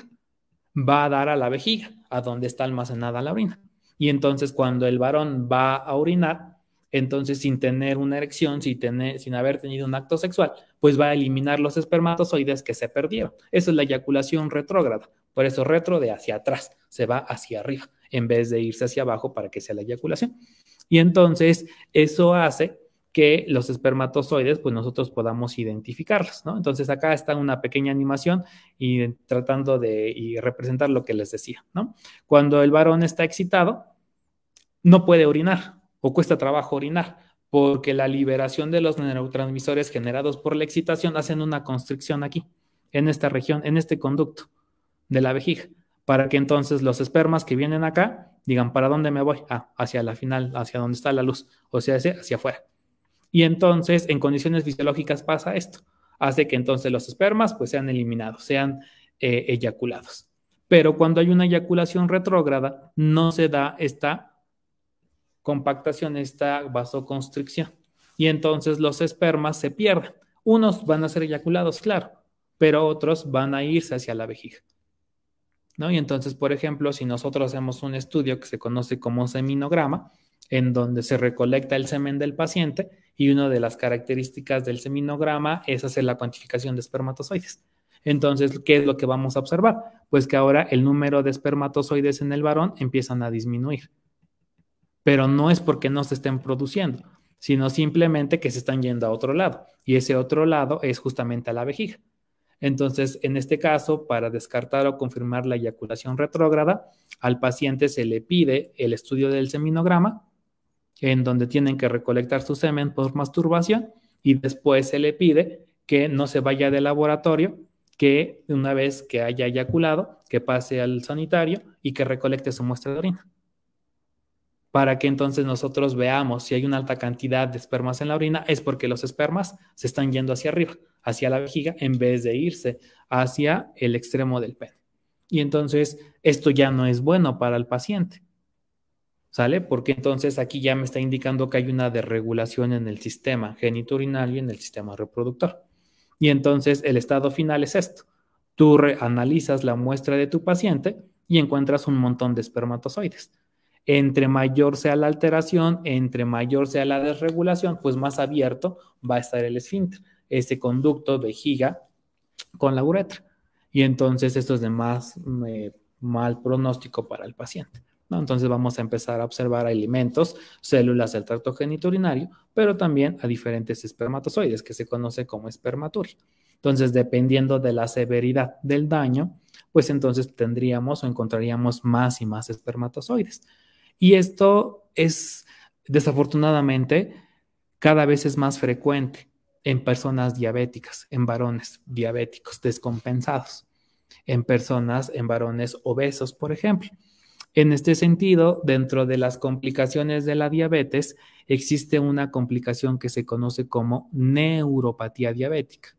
Va a dar a la vejiga, a donde está almacenada la orina. Y entonces cuando el varón va a orinar, entonces, sin tener una erección, sin, sin haber tenido un acto sexual, pues va a eliminar los espermatozoides que se perdieron. Eso es la eyaculación retrógrada. Por eso retro de hacia atrás, se va hacia arriba, en vez de irse hacia abajo para que sea la eyaculación. Y entonces, eso hace que los espermatozoides, pues nosotros podamos identificarlos, Entonces acá está una pequeña animación y tratando de representar lo que les decía, Cuando el varón está excitado, no puede orinar, o cuesta trabajo orinar, porque la liberación de los neurotransmisores generados por la excitación hacen una constricción aquí, en esta región, en este conducto de la vejiga, para que entonces los espermas que vienen acá digan, ¿para dónde me voy? Ah, hacia la final, hacia donde está la luz, o sea, hacia afuera. Y entonces, en condiciones fisiológicas pasa esto, hace que entonces los espermas pues sean eliminados, sean eh, eyaculados. Pero cuando hay una eyaculación retrógrada, no se da esta compactación, esta vasoconstricción. Y entonces los espermas se pierden. Unos van a ser eyaculados, claro, pero otros van a irse hacia la vejiga. ¿No? Y entonces, por ejemplo, si nosotros hacemos un estudio que se conoce como seminograma, en donde se recolecta el semen del paciente y una de las características del seminograma es hacer la cuantificación de espermatozoides. Entonces, ¿qué es lo que vamos a observar? Pues que ahora el número de espermatozoides en el varón empiezan a disminuir pero no es porque no se estén produciendo, sino simplemente que se están yendo a otro lado y ese otro lado es justamente a la vejiga. Entonces, en este caso, para descartar o confirmar la eyaculación retrógrada, al paciente se le pide el estudio del seminograma, en donde tienen que recolectar su semen por masturbación, y después se le pide que no se vaya del laboratorio, que una vez que haya eyaculado, que pase al sanitario y que recolecte su muestra de orina para que entonces nosotros veamos si hay una alta cantidad de espermas en la orina, es porque los espermas se están yendo hacia arriba, hacia la vejiga, en vez de irse hacia el extremo del pene. Y entonces esto ya no es bueno para el paciente. ¿Sale? Porque entonces aquí ya me está indicando que hay una desregulación en el sistema genitourinario y en el sistema reproductor. Y entonces el estado final es esto. Tú reanalizas la muestra de tu paciente y encuentras un montón de espermatozoides entre mayor sea la alteración, entre mayor sea la desregulación, pues más abierto va a estar el esfínter, ese conducto vejiga con la uretra. Y entonces esto es de más eh, mal pronóstico para el paciente. Entonces vamos a empezar a observar alimentos, células del tracto geniturinario, pero también a diferentes espermatozoides que se conoce como espermaturia. Entonces, dependiendo de la severidad del daño, pues entonces tendríamos o encontraríamos más y más espermatozoides. Y esto es, desafortunadamente, cada vez es más frecuente en personas diabéticas, en varones diabéticos descompensados, en personas, en varones obesos, por ejemplo. En este sentido, dentro de las complicaciones de la diabetes, existe una complicación que se conoce como neuropatía diabética.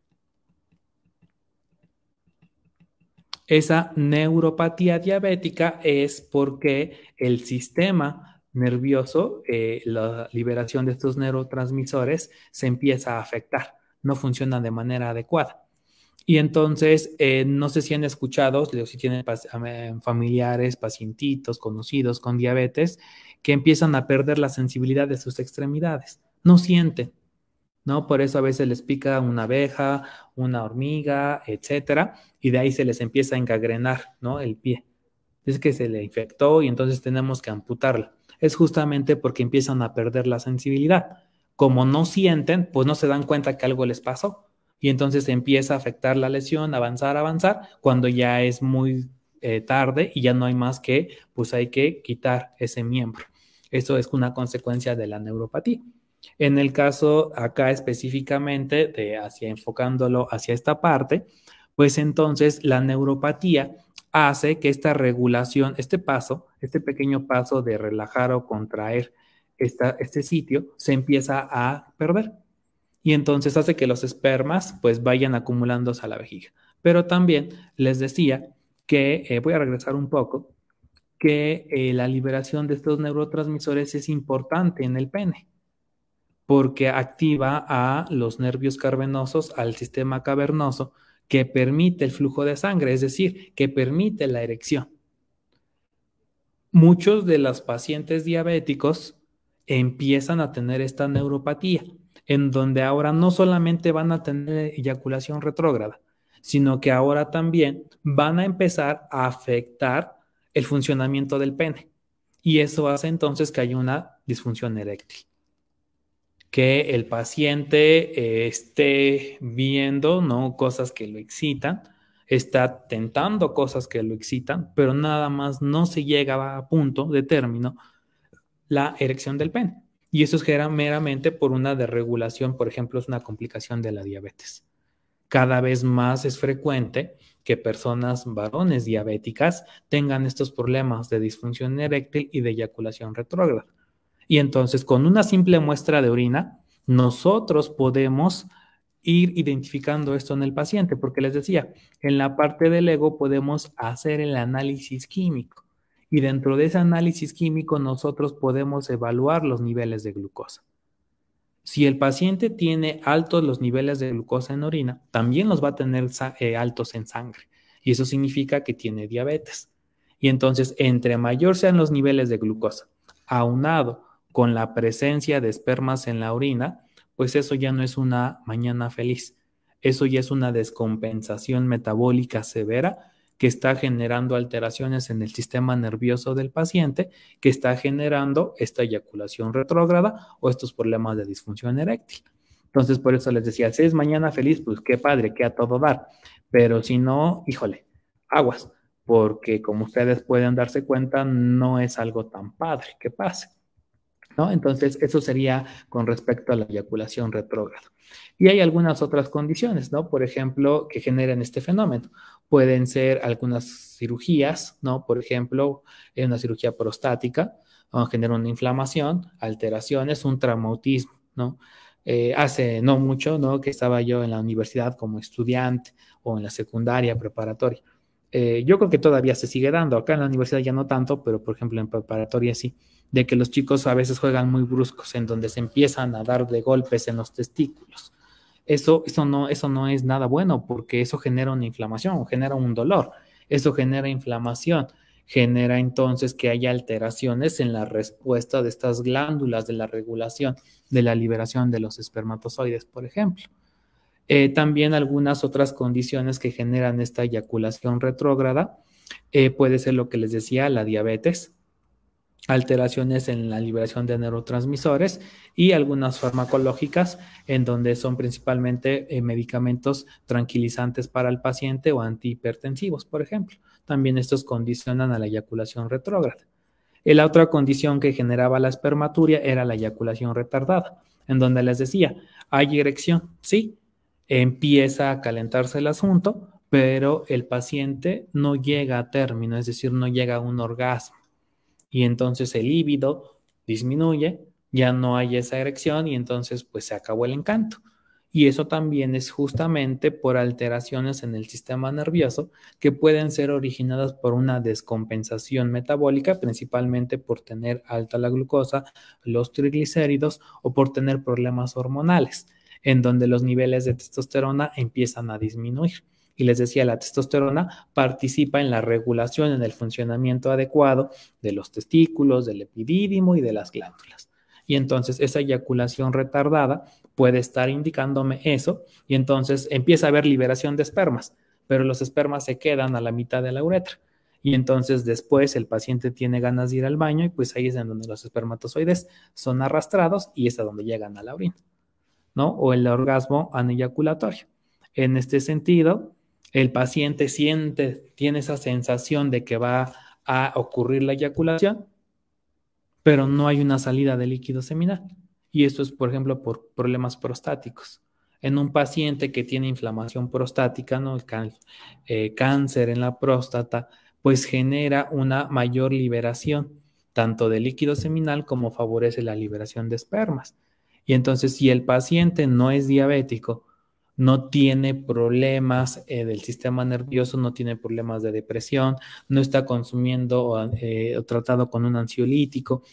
Esa neuropatía diabética es porque el sistema nervioso, eh, la liberación de estos neurotransmisores se empieza a afectar, no funciona de manera adecuada. Y entonces, eh, no sé si han escuchado, si tienen em, familiares, pacientitos, conocidos con diabetes, que empiezan a perder la sensibilidad de sus extremidades, no sienten ¿no? Por eso a veces les pica una abeja, una hormiga, etcétera, y de ahí se les empieza a engagrenar, ¿no? El pie. Es que se le infectó y entonces tenemos que amputarla. Es justamente porque empiezan a perder la sensibilidad. Como no sienten, pues no se dan cuenta que algo les pasó. Y entonces empieza a afectar la lesión, avanzar, avanzar, cuando ya es muy eh, tarde y ya no hay más que, pues hay que quitar ese miembro. Eso es una consecuencia de la neuropatía. En el caso acá específicamente de hacia enfocándolo hacia esta parte, pues entonces la neuropatía hace que esta regulación, este paso, este pequeño paso de relajar o contraer este sitio, se empieza a perder. Y entonces hace que los espermas pues vayan acumulándose a la vejiga. Pero también les decía que, eh, voy a regresar un poco, que eh, la liberación de estos neurotransmisores es importante en el pene porque activa a los nervios cavernosos, al sistema cavernoso, que permite el flujo de sangre, es decir, que permite la erección. Muchos de los pacientes diabéticos empiezan a tener esta neuropatía, en donde ahora no solamente van a tener eyaculación retrógrada, sino que ahora también van a empezar a afectar el funcionamiento del pene. Y eso hace entonces que haya una disfunción eréctil que el paciente eh, esté viendo, ¿no? Cosas que lo excitan, está tentando cosas que lo excitan, pero nada más no se llegaba a punto de término la erección del pene. Y eso genera meramente por una desregulación, por ejemplo, es una complicación de la diabetes. Cada vez más es frecuente que personas varones diabéticas tengan estos problemas de disfunción eréctil y de eyaculación retrógrada. Y entonces con una simple muestra de orina, nosotros podemos ir identificando esto en el paciente, porque les decía, en la parte del ego podemos hacer el análisis químico y dentro de ese análisis químico nosotros podemos evaluar los niveles de glucosa. Si el paciente tiene altos los niveles de glucosa en orina, también los va a tener eh, altos en sangre y eso significa que tiene diabetes. Y entonces, entre mayor sean los niveles de glucosa, aunado con la presencia de espermas en la orina, pues eso ya no es una mañana feliz. Eso ya es una descompensación metabólica severa que está generando alteraciones en el sistema nervioso del paciente, que está generando esta eyaculación retrógrada o estos problemas de disfunción eréctil. Entonces, por eso les decía, si es mañana feliz, pues qué padre, qué a todo dar. Pero si no, híjole, aguas, porque como ustedes pueden darse cuenta, no es algo tan padre que pase. ¿no? Entonces, eso sería con respecto a la eyaculación retrógrada. Y hay algunas otras condiciones, ¿no? Por ejemplo, que generan este fenómeno. Pueden ser algunas cirugías, ¿no? Por ejemplo, en una cirugía prostática, genera una inflamación, alteraciones, un traumatismo, ¿no? Eh, hace no mucho, ¿no? Que estaba yo en la universidad como estudiante o en la secundaria preparatoria. Eh, yo creo que todavía se sigue dando, acá en la universidad ya no tanto, pero por ejemplo en preparatoria sí, de que los chicos a veces juegan muy bruscos, en donde se empiezan a dar de golpes en los testículos. Eso, eso, no, eso no es nada bueno porque eso genera una inflamación, genera un dolor, eso genera inflamación, genera entonces que haya alteraciones en la respuesta de estas glándulas de la regulación de la liberación de los espermatozoides, por ejemplo. Eh, también algunas otras condiciones que generan esta eyaculación retrógrada eh, puede ser lo que les decía, la diabetes, alteraciones en la liberación de neurotransmisores y algunas farmacológicas en donde son principalmente eh, medicamentos tranquilizantes para el paciente o antihipertensivos, por ejemplo. También estos condicionan a la eyaculación retrógrada. La otra condición que generaba la espermaturia era la eyaculación retardada, en donde les decía, hay erección, sí, empieza a calentarse el asunto, pero el paciente no llega a término, es decir, no llega a un orgasmo. Y entonces el líbido disminuye, ya no hay esa erección y entonces pues se acabó el encanto. Y eso también es justamente por alteraciones en el sistema nervioso que pueden ser originadas por una descompensación metabólica, principalmente por tener alta la glucosa, los triglicéridos o por tener problemas hormonales en donde los niveles de testosterona empiezan a disminuir. Y les decía, la testosterona participa en la regulación, en el funcionamiento adecuado de los testículos, del epidídimo y de las glándulas. Y entonces esa eyaculación retardada puede estar indicándome eso y entonces empieza a haber liberación de espermas, pero los espermas se quedan a la mitad de la uretra. Y entonces después el paciente tiene ganas de ir al baño y pues ahí es en donde los espermatozoides son arrastrados y es a donde llegan a la orina. O el orgasmo aneyaculatorio. En este sentido, el paciente siente, tiene esa sensación de que va a ocurrir la eyaculación, pero no hay una salida de líquido seminal. Y esto es, por ejemplo, por problemas prostáticos. En un paciente que tiene inflamación prostática, El eh, cáncer en la próstata, pues genera una mayor liberación tanto de líquido seminal como favorece la liberación de espermas. Y entonces, si el paciente no es diabético, no tiene problemas eh, del sistema nervioso, no tiene problemas de depresión, no está consumiendo ah, eh, o tratado con un ansiolítico,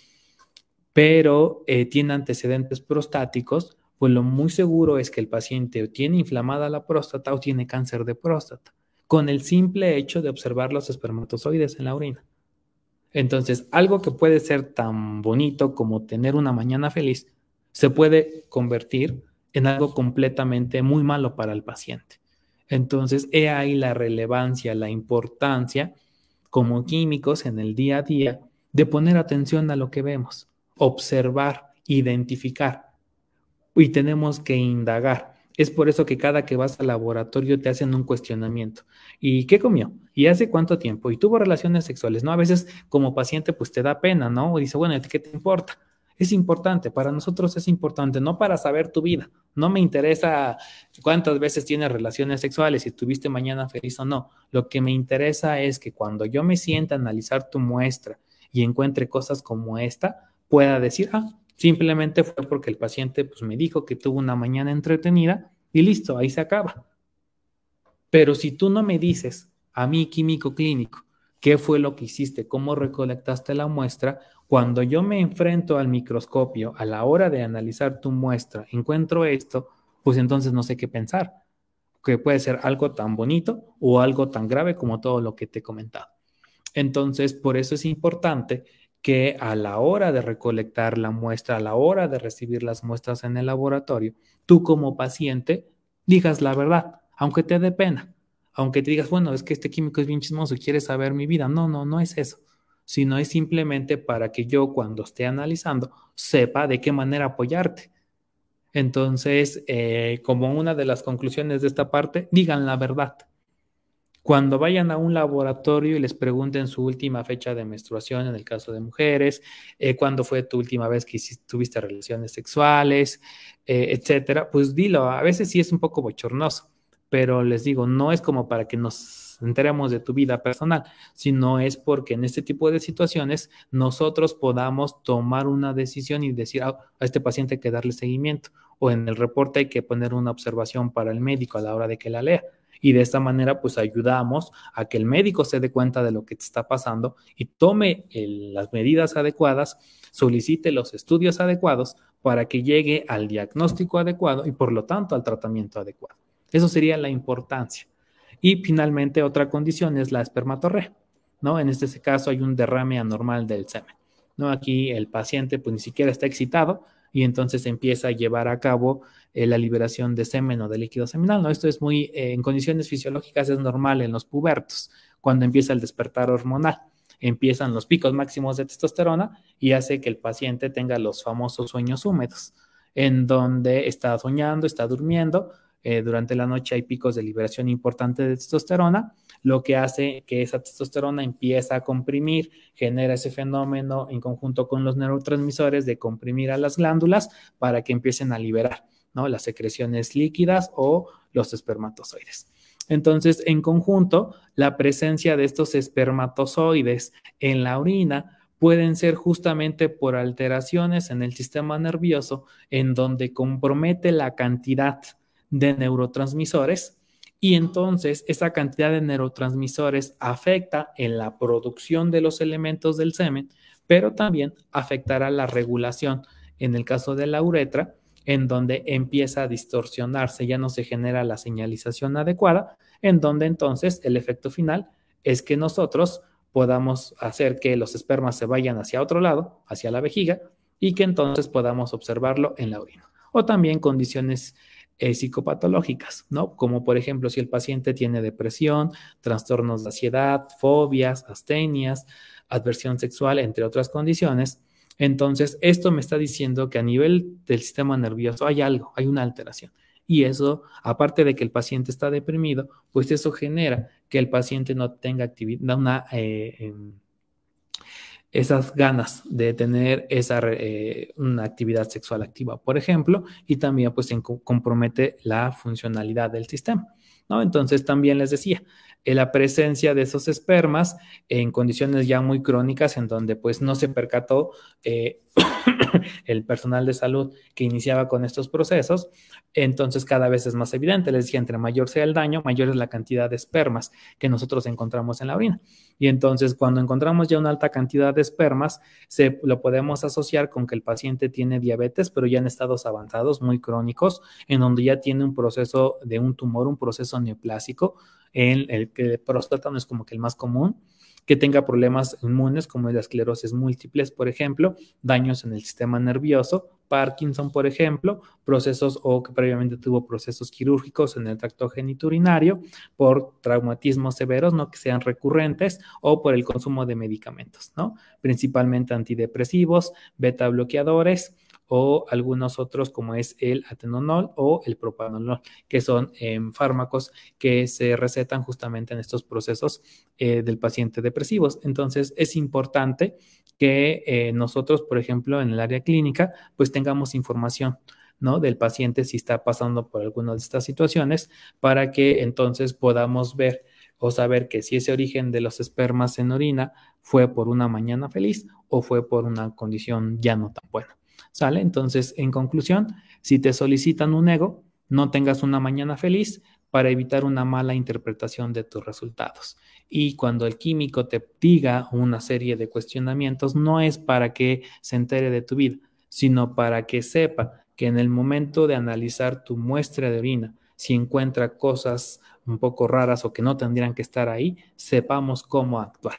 pero eh, tiene antecedentes prostáticos, pues lo muy seguro es que el paciente tiene inflamada la próstata o tiene cáncer de próstata, con el simple hecho de observar los espermatozoides en la orina. Entonces, algo que puede ser tan bonito como tener una mañana feliz, se puede convertir en algo completamente muy malo para el paciente. Entonces, he ahí la relevancia, la importancia como químicos en el día a día de poner atención a lo que vemos, observar, identificar y tenemos que indagar. Es por eso que cada que vas al laboratorio te hacen un cuestionamiento. ¿Y qué comió? ¿Y hace cuánto tiempo? ¿Y tuvo relaciones sexuales? ¿No? A veces como paciente pues te da pena, ¿no? Y dice, bueno, ¿qué te importa? Es importante, para nosotros es importante, no para saber tu vida. No me interesa cuántas veces tienes relaciones sexuales, si tuviste mañana feliz o no. Lo que me interesa es que cuando yo me sienta a analizar tu muestra y encuentre cosas como esta, pueda decir, ah, simplemente fue porque el paciente pues, me dijo que tuvo una mañana entretenida y listo, ahí se acaba. Pero si tú no me dices a mi químico clínico, qué fue lo que hiciste, cómo recolectaste la muestra, cuando yo me enfrento al microscopio a la hora de analizar tu muestra, encuentro esto, pues entonces no sé qué pensar, que puede ser algo tan bonito o algo tan grave como todo lo que te he comentado. Entonces, por eso es importante que a la hora de recolectar la muestra, a la hora de recibir las muestras en el laboratorio, tú como paciente digas la verdad, aunque te dé pena, aunque te digas, bueno, es que este químico es bien chismoso, quiere saber mi vida. No, no, no es eso sino es simplemente para que yo cuando esté analizando sepa de qué manera apoyarte. Entonces, eh, como una de las conclusiones de esta parte, digan la verdad. Cuando vayan a un laboratorio y les pregunten su última fecha de menstruación, en el caso de mujeres, eh, cuándo fue tu última vez que tuviste relaciones sexuales, eh, etcétera, pues dilo. A veces sí es un poco bochornoso, pero les digo, no es como para que nos enteremos de tu vida personal, sino es porque en este tipo de situaciones nosotros podamos tomar una decisión y decir ah, a este paciente hay que darle seguimiento o en el reporte hay que poner una observación para el médico a la hora de que la lea. Y de esta manera, pues ayudamos a que el médico se dé cuenta de lo que te está pasando y tome las medidas adecuadas, solicite los estudios adecuados para que llegue al diagnóstico adecuado y por lo tanto al tratamiento adecuado. Eso sería la importancia. Y finalmente otra condición es la espermatorrea, ¿no? En este caso hay un derrame anormal del semen, ¿no? Aquí el paciente pues ni siquiera está excitado y entonces empieza a llevar a cabo eh, la liberación de semen o de líquido seminal, ¿no? Esto es muy, eh, en condiciones fisiológicas es normal en los pubertos, cuando empieza el despertar hormonal empiezan los picos máximos de testosterona y hace que el paciente tenga los famosos sueños húmedos, en donde está soñando, está durmiendo, eh, durante la noche hay picos de liberación importante de testosterona, lo que hace que esa testosterona empieza a comprimir, genera ese fenómeno en conjunto con los neurotransmisores de comprimir a las glándulas para que empiecen a liberar ¿no? las secreciones líquidas o los espermatozoides. Entonces, en conjunto, la presencia de estos espermatozoides en la orina pueden ser justamente por alteraciones en el sistema nervioso en donde compromete la cantidad de neurotransmisores y entonces esa cantidad de neurotransmisores afecta en la producción de los elementos del semen, pero también afectará la regulación en el caso de la uretra, en donde empieza a distorsionarse, ya no se genera la señalización adecuada, en donde entonces el efecto final es que nosotros podamos hacer que los espermas se vayan hacia otro lado, hacia la vejiga, y que entonces podamos observarlo en la orina. O también condiciones eh, psicopatológicas, ¿no? Como por ejemplo si el paciente tiene depresión, trastornos de ansiedad, fobias, astenias, adversión sexual, entre otras condiciones. Entonces, esto me está diciendo que a nivel del sistema nervioso hay algo, hay una alteración. Y eso, aparte de que el paciente está deprimido, pues eso genera que el paciente no tenga actividad, una... Eh, em, esas ganas de tener esa, eh, una actividad sexual activa, por ejemplo, y también pues compromete la funcionalidad del sistema. ¿no? Entonces también les decía, eh, la presencia de esos espermas en condiciones ya muy crónicas en donde pues no se percató eh, el personal de salud que iniciaba con estos procesos, entonces cada vez es más evidente, les decía, entre mayor sea el daño, mayor es la cantidad de espermas que nosotros encontramos en la orina. Y entonces cuando encontramos ya una alta cantidad de espermas, se, lo podemos asociar con que el paciente tiene diabetes, pero ya en estados avanzados, muy crónicos, en donde ya tiene un proceso de un tumor, un proceso neoplásico, en el que próstata no es como que el más común, que tenga problemas inmunes como la esclerosis múltiples, por ejemplo, daños en el sistema nervioso, Parkinson, por ejemplo, procesos o que previamente tuvo procesos quirúrgicos en el tracto geniturinario por traumatismos severos, no que sean recurrentes o por el consumo de medicamentos, ¿no? Principalmente antidepresivos, beta bloqueadores, o algunos otros como es el atenonol o el propanolol, que son em, fármacos que se recetan justamente en estos procesos eh, del paciente depresivos. Entonces es importante que eh, nosotros, por ejemplo, en el área clínica, pues tengamos información. ¿no? del paciente si está pasando por alguna de estas situaciones para que entonces podamos ver o saber que si ese origen de los espermas en orina fue por una mañana feliz o fue por una condición ya no tan buena. ¿Sale? Entonces, en conclusión, si te solicitan un ego, no tengas una mañana feliz para evitar una mala interpretación de tus resultados. Y cuando el químico te diga una serie de cuestionamientos, no es para que se entere de tu vida, sino para que sepa que en el momento de analizar tu muestra de orina, si encuentra cosas un poco raras o que no tendrían que estar ahí, sepamos cómo actuar.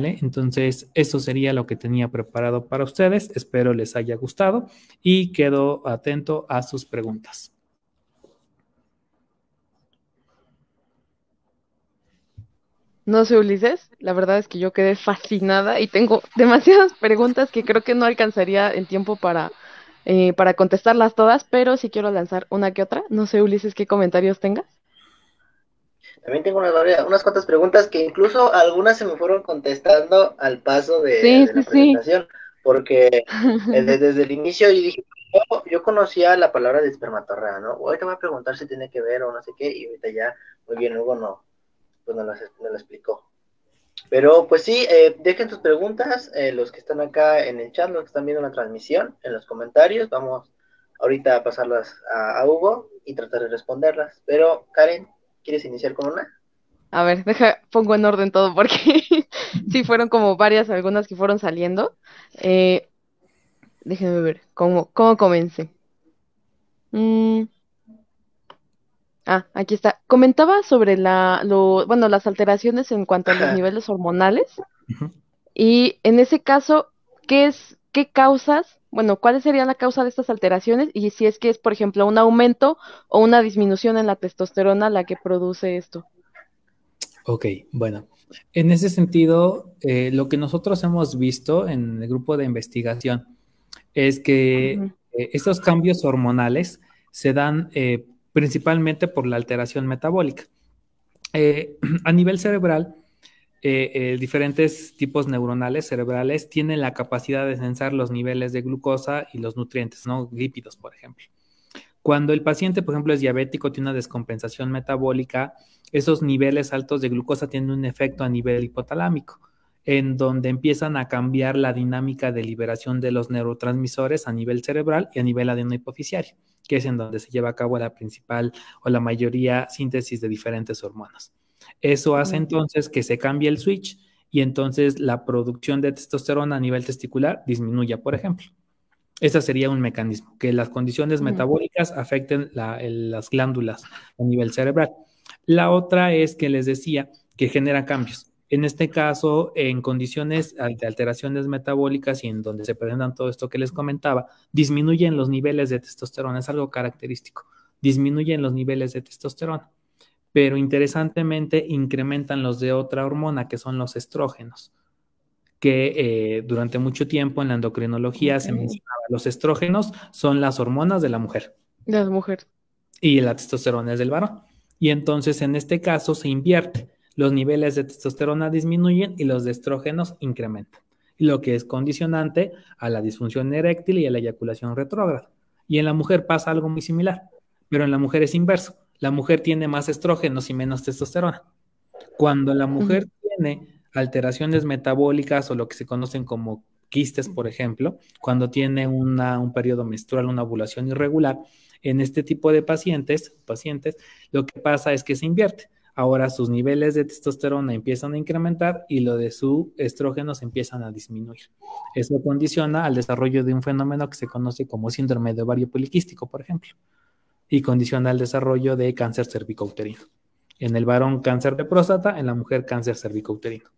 Entonces, eso sería lo que tenía preparado para ustedes. Espero les haya gustado y quedo atento a sus preguntas. No sé, Ulises, la verdad es que yo quedé fascinada y tengo demasiadas preguntas que creo que no alcanzaría el tiempo para, eh, para contestarlas todas, pero sí quiero lanzar una que otra. No sé, Ulises, qué comentarios tengas. También tengo unas cuantas preguntas que incluso algunas se me fueron contestando al paso de, la presentación, porque eh, desde, el inicio yo dije, yo, conocía la palabra de espermatorrea, ¿no? Hoy te voy a preguntar si tiene que ver o no sé qué, y ahorita ya, muy bien, Hugo no, pues lo, explicó. Pero pues sí, eh, dejen sus preguntas, eh, los que están acá en el chat, los que están viendo la transmisión, en los comentarios, vamos ahorita a pasarlas a Hugo y tratar de responderlas. Pero Karen, ¿Quieres iniciar con una? A ver, deja, pongo en orden todo porque sí fueron como varias, algunas que fueron saliendo. Eh, déjenme ver, ¿cómo, cómo comencé? Mm. Ah, aquí está. Comentaba sobre la, bueno, las alteraciones en cuanto a los niveles hormonales. Y en ese caso, ¿qué es, qué causas bueno, ¿cuál sería la causa de estas alteraciones? Y si es que es, por ejemplo, un aumento o una disminución en la testosterona la que produce esto. Ok, bueno. En ese sentido, eh, lo que nosotros hemos visto en el grupo de investigación es que eh, estos cambios hormonales se dan eh, principalmente por la alteración metabólica. a nivel cerebral, eh, eh, diferentes tipos neuronales cerebrales tienen la capacidad de censar los niveles de glucosa y los nutrientes, ¿no? Lípidos, por ejemplo. Cuando el paciente, por ejemplo, es diabético, tiene una descompensación metabólica, esos niveles altos de glucosa tienen un efecto a nivel hipotalámico, en donde empiezan a cambiar la dinámica de liberación de los neurotransmisores a nivel cerebral y a nivel adenohipoficiario, que es en donde se lleva a cabo la principal o la mayoría síntesis de diferentes hormonas. Eso hace entonces que se cambie el switch y entonces la producción de testosterona a nivel testicular disminuya, por ejemplo. Ese sería un mecanismo, que las condiciones metabólicas afecten las glándulas a nivel cerebral. La otra es que les decía que genera cambios. En este caso, en condiciones de alteraciones metabólicas y en donde se presentan todo esto que les comentaba, disminuyen los niveles de testosterona, es algo característico, disminuyen los niveles de testosterona pero interesantemente incrementan los de otra hormona, que son los estrógenos, que eh, durante mucho tiempo en la endocrinología se mencionaba, los estrógenos son las hormonas de la mujer. De la mujer. Y la testosterona es del varón. Y entonces en este caso se invierte, los niveles de testosterona disminuyen y los de estrógenos incrementan, lo que es condicionante a la disfunción eréctil y a la eyaculación retrógrada. Y en la mujer pasa algo muy similar, pero en la mujer es inverso la mujer tiene más estrógenos y menos testosterona. Cuando la mujer tiene alteraciones metabólicas o lo que se conocen como quistes, por ejemplo, cuando tiene un periodo menstrual, una ovulación irregular, en este tipo de pacientes, pacientes, lo que pasa es que se invierte. Ahora sus niveles de testosterona empiezan a incrementar y lo de su estrógeno se empiezan a disminuir. Eso condiciona al desarrollo de un fenómeno que se conoce como síndrome de ovario poliquístico, por ejemplo y condiciona el desarrollo de cáncer cervicouterino. En el varón cáncer de próstata, en la mujer cáncer cervicouterino.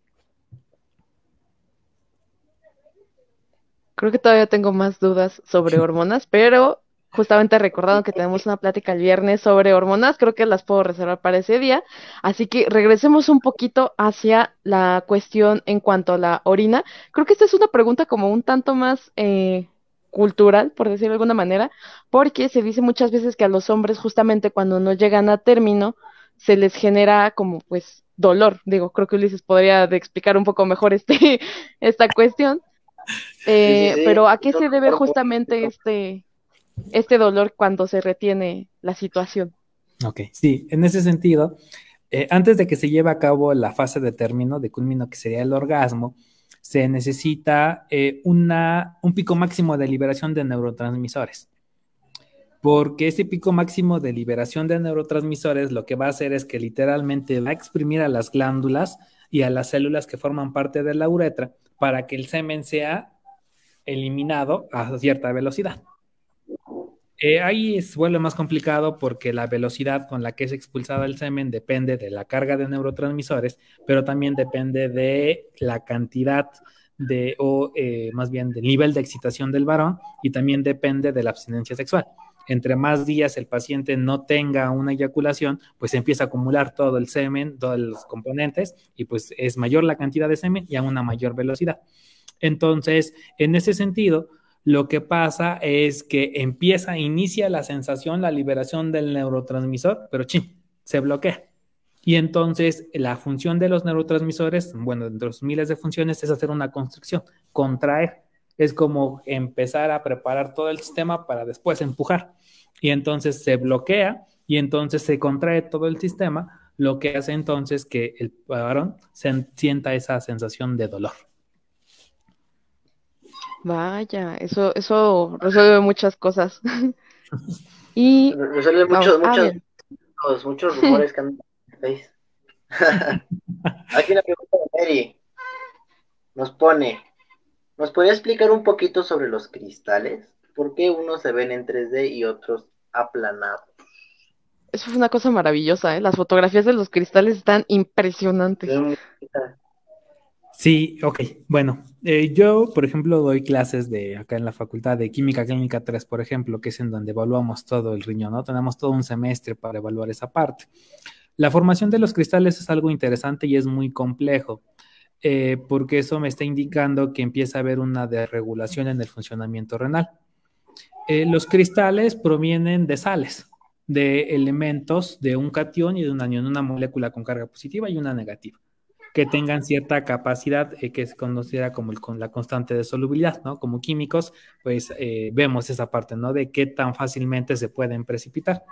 Creo que todavía tengo más dudas sobre hormonas, pero justamente recordando que tenemos una plática el viernes sobre hormonas, creo que las puedo reservar para ese día. Así que regresemos un poquito hacia la cuestión en cuanto a la orina. Creo que esta es una pregunta como un tanto más eh, cultural, por decirlo de alguna manera, porque se dice muchas veces que a los hombres justamente cuando no llegan a término se les genera como pues dolor. Digo, creo que Ulises podría explicar un poco mejor este, esta cuestión. Eh, pero ¿a qué se debe justamente este, este dolor cuando se retiene la situación? Ok, sí, en ese sentido, eh, antes de que se lleve a cabo la fase de término, de culmino, que sería el orgasmo, se necesita eh, una, un pico máximo de liberación de neurotransmisores. Porque ese pico máximo de liberación de neurotransmisores lo que va a hacer es que literalmente va a exprimir a las glándulas y a las células que forman parte de la uretra para que el semen sea eliminado a cierta velocidad. Eh, ahí es, vuelve más complicado porque la velocidad con la que es expulsada el semen depende de la carga de neurotransmisores, pero también depende de la cantidad de, o eh, más bien del nivel de excitación del varón y también depende de la abstinencia sexual. Entre más días el paciente no tenga una eyaculación, pues empieza a acumular todo el semen, todos los componentes y pues es mayor la cantidad de semen y a una mayor velocidad. Entonces, en ese sentido, lo que pasa es que empieza, inicia la sensación, la liberación del neurotransmisor, pero ching, se bloquea. Y entonces la función de los neurotransmisores, bueno, de los miles de funciones, es hacer una constricción, contraer. Es como empezar a preparar todo el sistema para después empujar. Y entonces se bloquea y entonces se contrae todo el sistema, lo que hace entonces que el varón sienta esa sensación de dolor. Vaya, eso, eso resuelve muchas cosas. y resuelve muchos, muchos, muchos, rumores que han Aquí una pregunta de Mary. Nos pone, ¿nos podría explicar un poquito sobre los cristales? ¿Por qué unos se ven en 3D y otros aplanados? Eso es una cosa maravillosa, ¿eh? Las fotografías de los cristales están impresionantes. Sí, ok. Bueno, eh, yo, por ejemplo, doy clases de acá en la Facultad de Química Clínica 3, por ejemplo, que es en donde evaluamos todo el riñón, ¿no? Tenemos todo un semestre para evaluar esa parte. La formación de los cristales es algo interesante y es muy complejo, eh, porque eso me está indicando que empieza a haber una desregulación en el funcionamiento renal. Eh, los cristales provienen de sales, de elementos de un cation y de un anión, una molécula con carga positiva y una negativa que tengan cierta capacidad eh, que se conociera como la constante de solubilidad, ¿no? Como químicos, pues eh, vemos esa parte, ¿no? De qué tan fácilmente se pueden precipitar.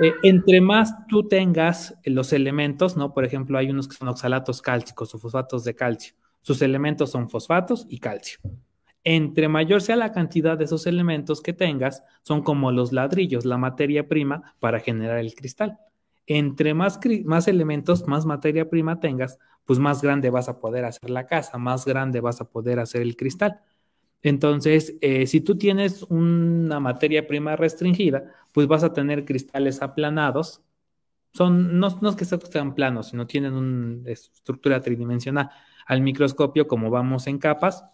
Eh, entre más tú tengas los elementos, ¿no? Por ejemplo, hay unos que son oxalatos cálcicos o fosfatos de calcio. Sus elementos son fosfatos y calcio. Entre mayor sea la cantidad de esos elementos que tengas, son como los ladrillos, la materia prima para generar el cristal entre más, más elementos, más materia prima tengas, pues más grande vas a poder hacer la casa, más grande vas a poder hacer el cristal. Entonces, eh, si tú tienes una materia prima restringida, pues vas a tener cristales aplanados. Son, no, no es que sean planos, sino tienen una estructura tridimensional. Al microscopio, como vamos en capas,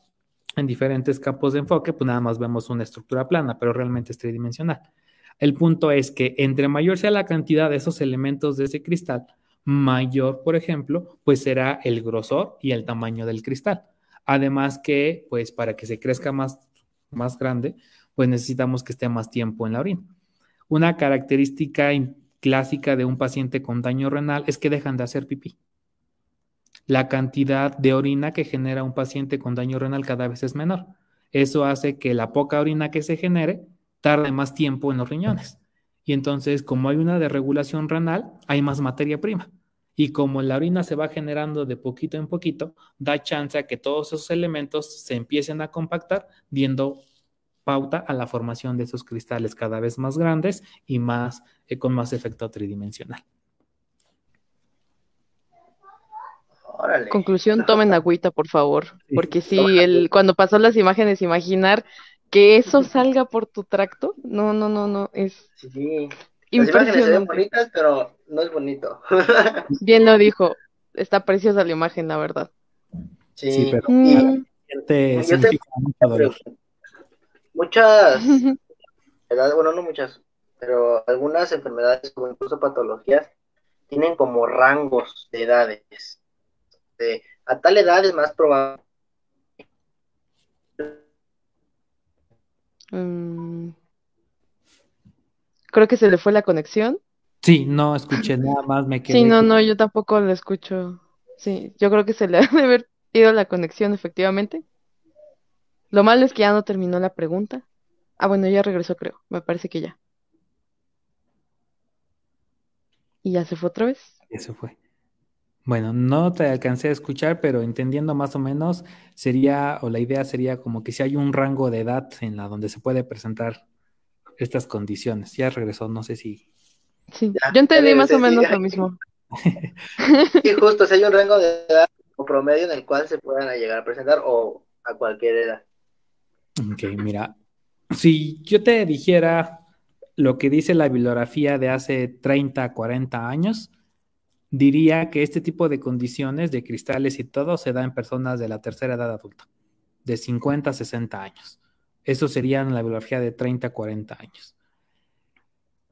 en diferentes campos de enfoque, pues nada más vemos una estructura plana, pero realmente es tridimensional. El punto es que entre mayor sea la cantidad de esos elementos de ese cristal, mayor, por ejemplo, pues será el grosor y el tamaño del cristal. Además que, pues para que se crezca más, más grande, pues necesitamos que esté más tiempo en la orina. Una característica clásica de un paciente con daño renal es que dejan de hacer pipí. La cantidad de orina que genera un paciente con daño renal cada vez es menor. Eso hace que la poca orina que se genere tarde más tiempo en los riñones. Y entonces, como hay una desregulación renal, hay más materia prima. Y como la orina se va generando de poquito en poquito, da chance a que todos esos elementos se empiecen a compactar, viendo pauta a la formación de esos cristales cada vez más grandes y más eh, con más efecto tridimensional. Conclusión, tomen agüita, por favor, porque si el, cuando pasó las imágenes, imaginar que eso salga por tu tracto, no, no, no, no, es sí. impresionante. pero no es bonito. Bien lo dijo, está preciosa la imagen, la verdad. Sí, pero mm. muchas muchas, bueno, no muchas, pero algunas enfermedades o incluso patologías tienen como rangos de edades. Este, a tal edad es más probable Mm. creo que se le fue la conexión. Sí, no escuché nada más, me Sí, no, no, yo tampoco lo escucho. Sí, yo creo que se le ha de haber ido la conexión, efectivamente. Lo malo es que ya no terminó la pregunta. Ah, bueno, ya regresó, creo. Me parece que ya. Y ya se fue otra vez. Ya se fue. Bueno, no te alcancé a escuchar, pero entendiendo más o menos, sería, o la idea sería como que si hay un rango de edad en la donde se puede presentar estas condiciones. Ya regresó, no sé si. yo entendí más o menos lo mismo. Sí, justo, si hay un rango de edad o promedio en el cual se puedan llegar a presentar o a cualquier edad. Ok, mira, si yo te dijera lo que dice la bibliografía de hace 30, 40 años, diría que este tipo de condiciones de cristales y todo se da en personas de la tercera edad adulta, de 50 a 60 años. Eso sería en la biología de 30 a 40 años.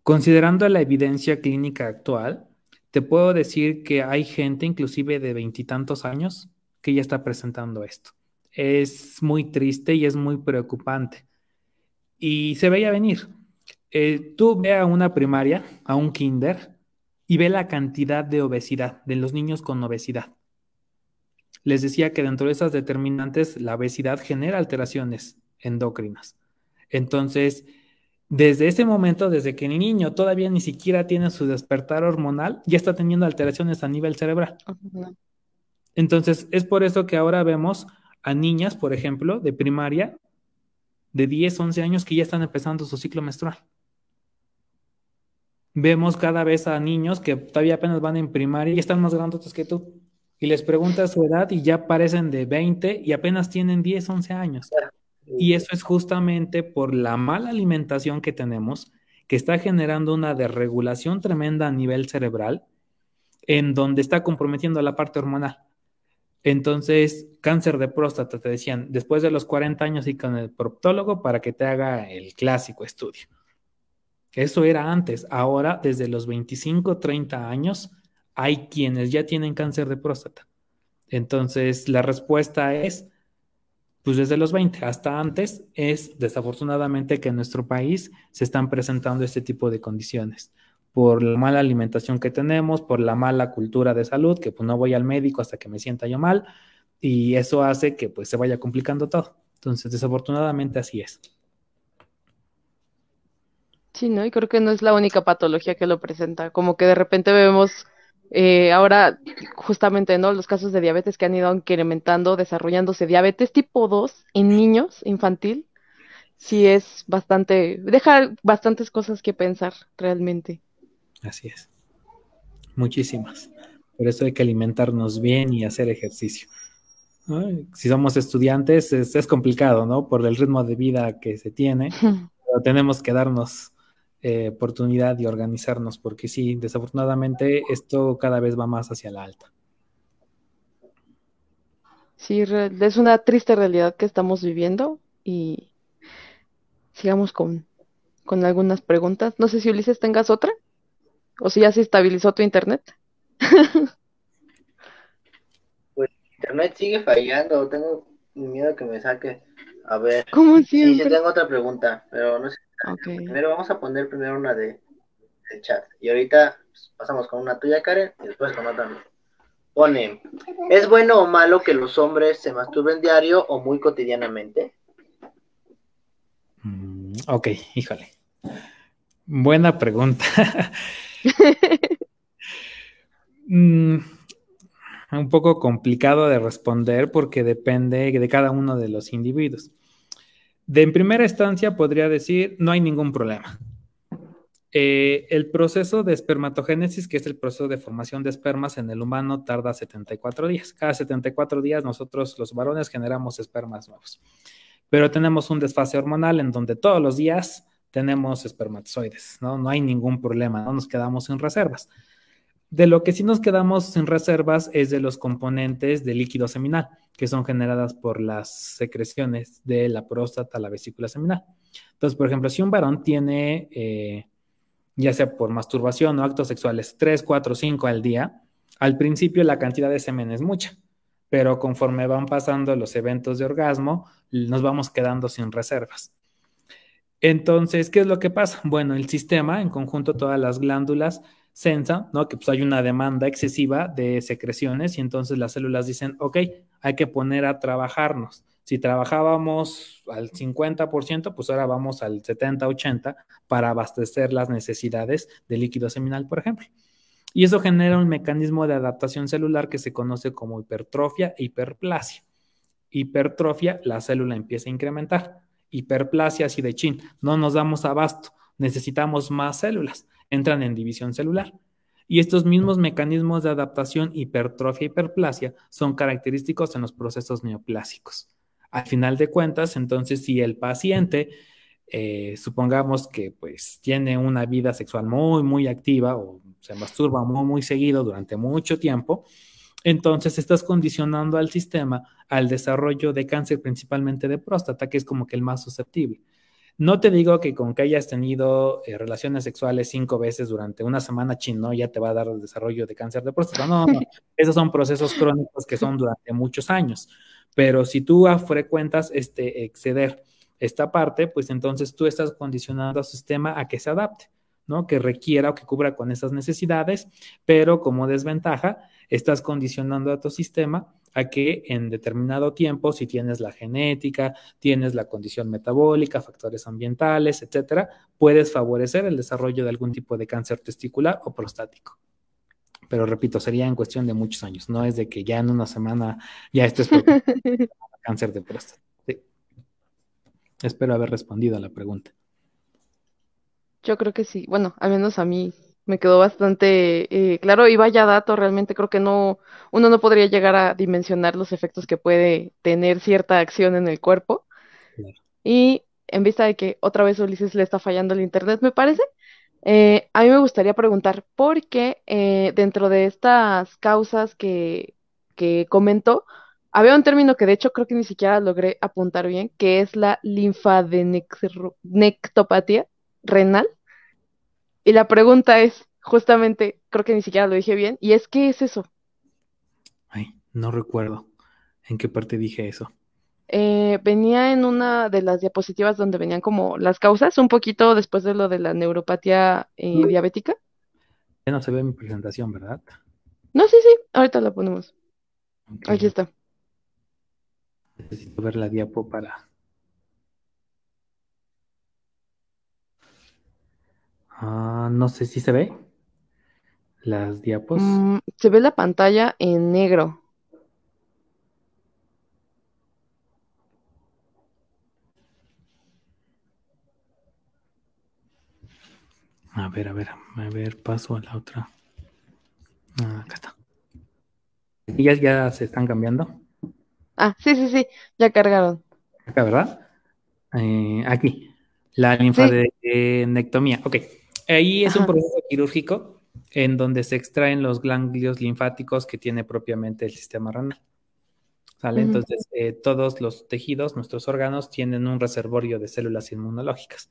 Considerando la evidencia clínica actual, te puedo decir que hay gente inclusive de veintitantos años que ya está presentando esto. Es muy triste y es muy preocupante. Y se veía venir. Eh, tú ve a una primaria, a un kinder, y ve la cantidad de obesidad de los niños con obesidad. Les decía que dentro de esas determinantes la obesidad genera alteraciones endocrinas. Entonces, desde ese momento, desde que el niño todavía ni siquiera tiene su despertar hormonal, ya está teniendo alteraciones a nivel cerebral. Entonces, es por eso que ahora vemos a niñas, por ejemplo, de primaria, de 10, 11 años, que ya están empezando su ciclo menstrual vemos cada vez a niños que todavía apenas van en primaria y están más grandes que tú. Y les preguntas su edad y ya parecen de 20 y apenas tienen 10, 11 años. Y eso es justamente por la mala alimentación que tenemos, que está generando una desregulación tremenda a nivel cerebral, en donde está comprometiendo la parte hormonal. Entonces, cáncer de próstata, te decían, después de los 40 años y con el proptólogo para que te haga el clásico estudio. Eso era antes. Ahora, desde los 25, 30 años, hay quienes ya tienen cáncer de próstata. Entonces, la respuesta es, pues desde los 20 hasta antes, es desafortunadamente que en nuestro país se están presentando este tipo de condiciones por la mala alimentación que tenemos, por la mala cultura de salud, que pues no voy al médico hasta que me sienta yo mal, y eso hace que pues se vaya complicando todo. Entonces, desafortunadamente así es. Sí, ¿no? Y creo que no es la única patología que lo presenta, como que de repente vemos eh, ahora justamente, ¿no? Los casos de diabetes que han ido incrementando, desarrollándose diabetes tipo 2 en niños infantil, sí es bastante, deja bastantes cosas que pensar realmente. Así es. Muchísimas. Por eso hay que alimentarnos bien y hacer ejercicio. Si somos estudiantes es, es complicado, ¿no? Por el ritmo de vida que se tiene, pero tenemos que darnos eh, oportunidad y organizarnos, porque sí, desafortunadamente esto cada vez va más hacia la alta. Sí, es una triste realidad que estamos viviendo y sigamos con, con algunas preguntas. No sé si Ulises tengas otra o si ya se estabilizó tu internet. pues internet sigue fallando, tengo miedo que me saque. A ver. Sí, yo tengo otra pregunta, pero no sé Okay. vamos a poner primero una de, el chat. Y ahorita pues, pasamos con una tuya, Karen, y después con otra Pone, ¿es bueno o malo que los hombres se masturben diario o muy cotidianamente? Mm, ok, híjole. Buena pregunta. Mm, un poco complicado de responder porque depende de cada uno de los individuos. De en primera instancia podría decir, no hay ningún problema. Eh, el proceso de espermatogénesis, que es el proceso de formación de espermas en el humano, tarda 74 días. Cada 74 días nosotros los varones generamos espermas nuevos. Pero tenemos un desfase hormonal en donde todos los días tenemos espermatozoides, ¿no? No hay ningún problema, no nos quedamos sin reservas. De lo que sí nos quedamos sin reservas es de los componentes de líquido seminal que son generadas por las secreciones de la próstata, la vesícula seminal. Entonces, por ejemplo, si un varón tiene, eh, ya sea por masturbación o actos sexuales, 3, 4, cinco al día, al principio la cantidad de semen es mucha, pero conforme van pasando los eventos de orgasmo, nos vamos quedando sin reservas. Entonces, ¿qué es lo que pasa? Bueno, el sistema, en conjunto todas las glándulas, sensa, ¿no? Que pues, hay una demanda excesiva de secreciones y entonces las células dicen, ok, hay que poner a trabajarnos. Si trabajábamos al 50%, pues ahora vamos al 70-80 para abastecer las necesidades de líquido seminal, por ejemplo. Y eso genera un mecanismo de adaptación celular que se conoce como hipertrofia e hiperplasia. Hipertrofia, la célula empieza a incrementar. Hiperplasia, así de chin, no nos damos abasto, necesitamos más células entran en división celular. Y estos mismos mecanismos de adaptación, hipertrofia y hiperplasia, son característicos en los procesos neoplásicos. Al final de cuentas, entonces, si el paciente, eh, supongamos que pues tiene una vida sexual muy, muy activa o se masturba muy, muy seguido durante mucho tiempo, entonces estás condicionando al sistema al desarrollo de cáncer principalmente de próstata, que es como que el más susceptible. No te digo que con que hayas tenido eh, relaciones sexuales cinco veces durante una semana chino ya te va a dar el desarrollo de cáncer de próstata. No, no, esos son procesos crónicos que son durante muchos años. Pero si tú frecuentas este exceder esta parte, pues entonces tú estás condicionando al sistema a que se adapte. ¿no? Que requiera o que cubra con esas necesidades, pero como desventaja, estás condicionando a tu sistema a que en determinado tiempo, si tienes la genética, tienes la condición metabólica, factores ambientales, etcétera, puedes favorecer el desarrollo de algún tipo de cáncer testicular o prostático. Pero repito, sería en cuestión de muchos años, no es de que ya en una semana ya estés con cáncer de próstata. Espero haber respondido a la pregunta. Yo creo que sí. Bueno, al menos a mí me quedó bastante eh, claro y vaya dato, realmente creo que no, uno no podría llegar a dimensionar los efectos que puede tener cierta acción en el cuerpo. Y en vista de que otra vez Ulises le está fallando el internet, me parece, eh, a mí me gustaría preguntar por qué eh, dentro de estas causas que, que comentó, había un término que de hecho creo que ni siquiera logré apuntar bien, que es la linfadenectopatía renal. Y la pregunta es, justamente, creo que ni siquiera lo dije bien, y es, ¿qué es eso? Ay, no recuerdo en qué parte dije eso. Eh, venía en una de las diapositivas donde venían como las causas, un poquito después de lo de la neuropatía eh, diabética. Ya no se ve mi presentación, ¿verdad? No, sí, sí, ahorita la ponemos. Aquí está. Necesito ver la diapo para Ah, no sé si se ve. Las diapos. Mm, se ve la pantalla en negro. A ver, a ver, a ver, paso a la otra. Ah, acá está. ¿Y ya, ya se están cambiando? Ah, sí, sí, sí, ya cargaron. Acá, ¿verdad? Eh, aquí, la linfa de, eh, Ok. Ahí es un proceso quirúrgico en donde se extraen los ganglios linfáticos que tiene propiamente el sistema renal. Entonces, eh, todos los tejidos, nuestros órganos, tienen un reservorio de células inmunológicas.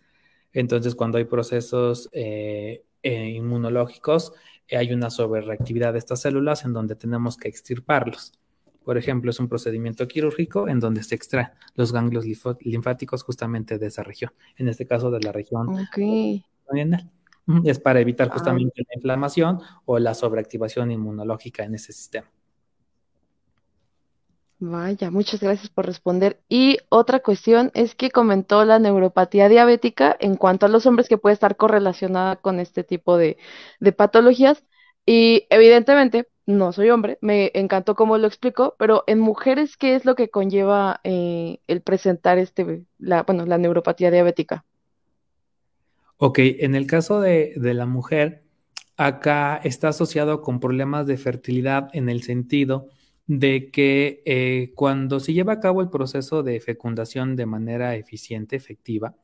Entonces, cuando hay procesos eh, eh, inmunológicos, hay una sobrereactividad de estas células en donde tenemos que extirparlos. Por ejemplo, es un procedimiento quirúrgico en donde se extraen los ganglios linfáticos justamente de esa región, en este caso de la región. Es para evitar ah. justamente la inflamación o la sobreactivación inmunológica en ese sistema. Vaya, muchas gracias por responder. Y otra cuestión es que comentó la neuropatía diabética en cuanto a los hombres que puede estar correlacionada con este tipo de, patologías. Y evidentemente, no soy hombre, me encantó cómo lo explicó, pero en mujeres, ¿qué es lo que conlleva eh, el presentar este, bueno, la neuropatía diabética? Ok, en el caso de, la mujer, acá está asociado con problemas de fertilidad en el sentido de que eh, cuando se lleva a cabo el proceso de fecundación de manera eficiente, efectiva,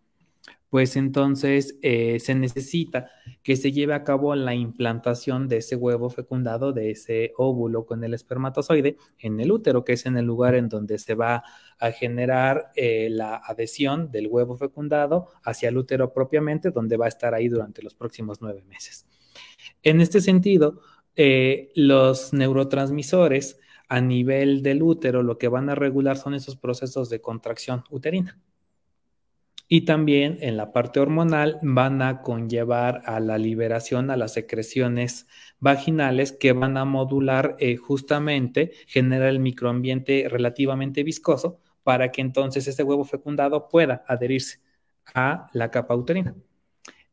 pues entonces eh, se necesita que se lleve a cabo la implantación de ese huevo fecundado, de ese óvulo con el espermatozoide en el útero, que es en el lugar en donde se va a generar eh, la adhesión del huevo fecundado hacia el útero propiamente, donde va a estar ahí durante los próximos nueve meses. En este sentido, eh, los neurotransmisores a nivel del útero lo que van a regular son esos procesos de contracción uterina y también en la parte hormonal van a conllevar a la liberación a las secreciones vaginales que van a modular eh, justamente, generar el microambiente relativamente viscoso para que entonces ese huevo fecundado pueda adherirse a la capa uterina.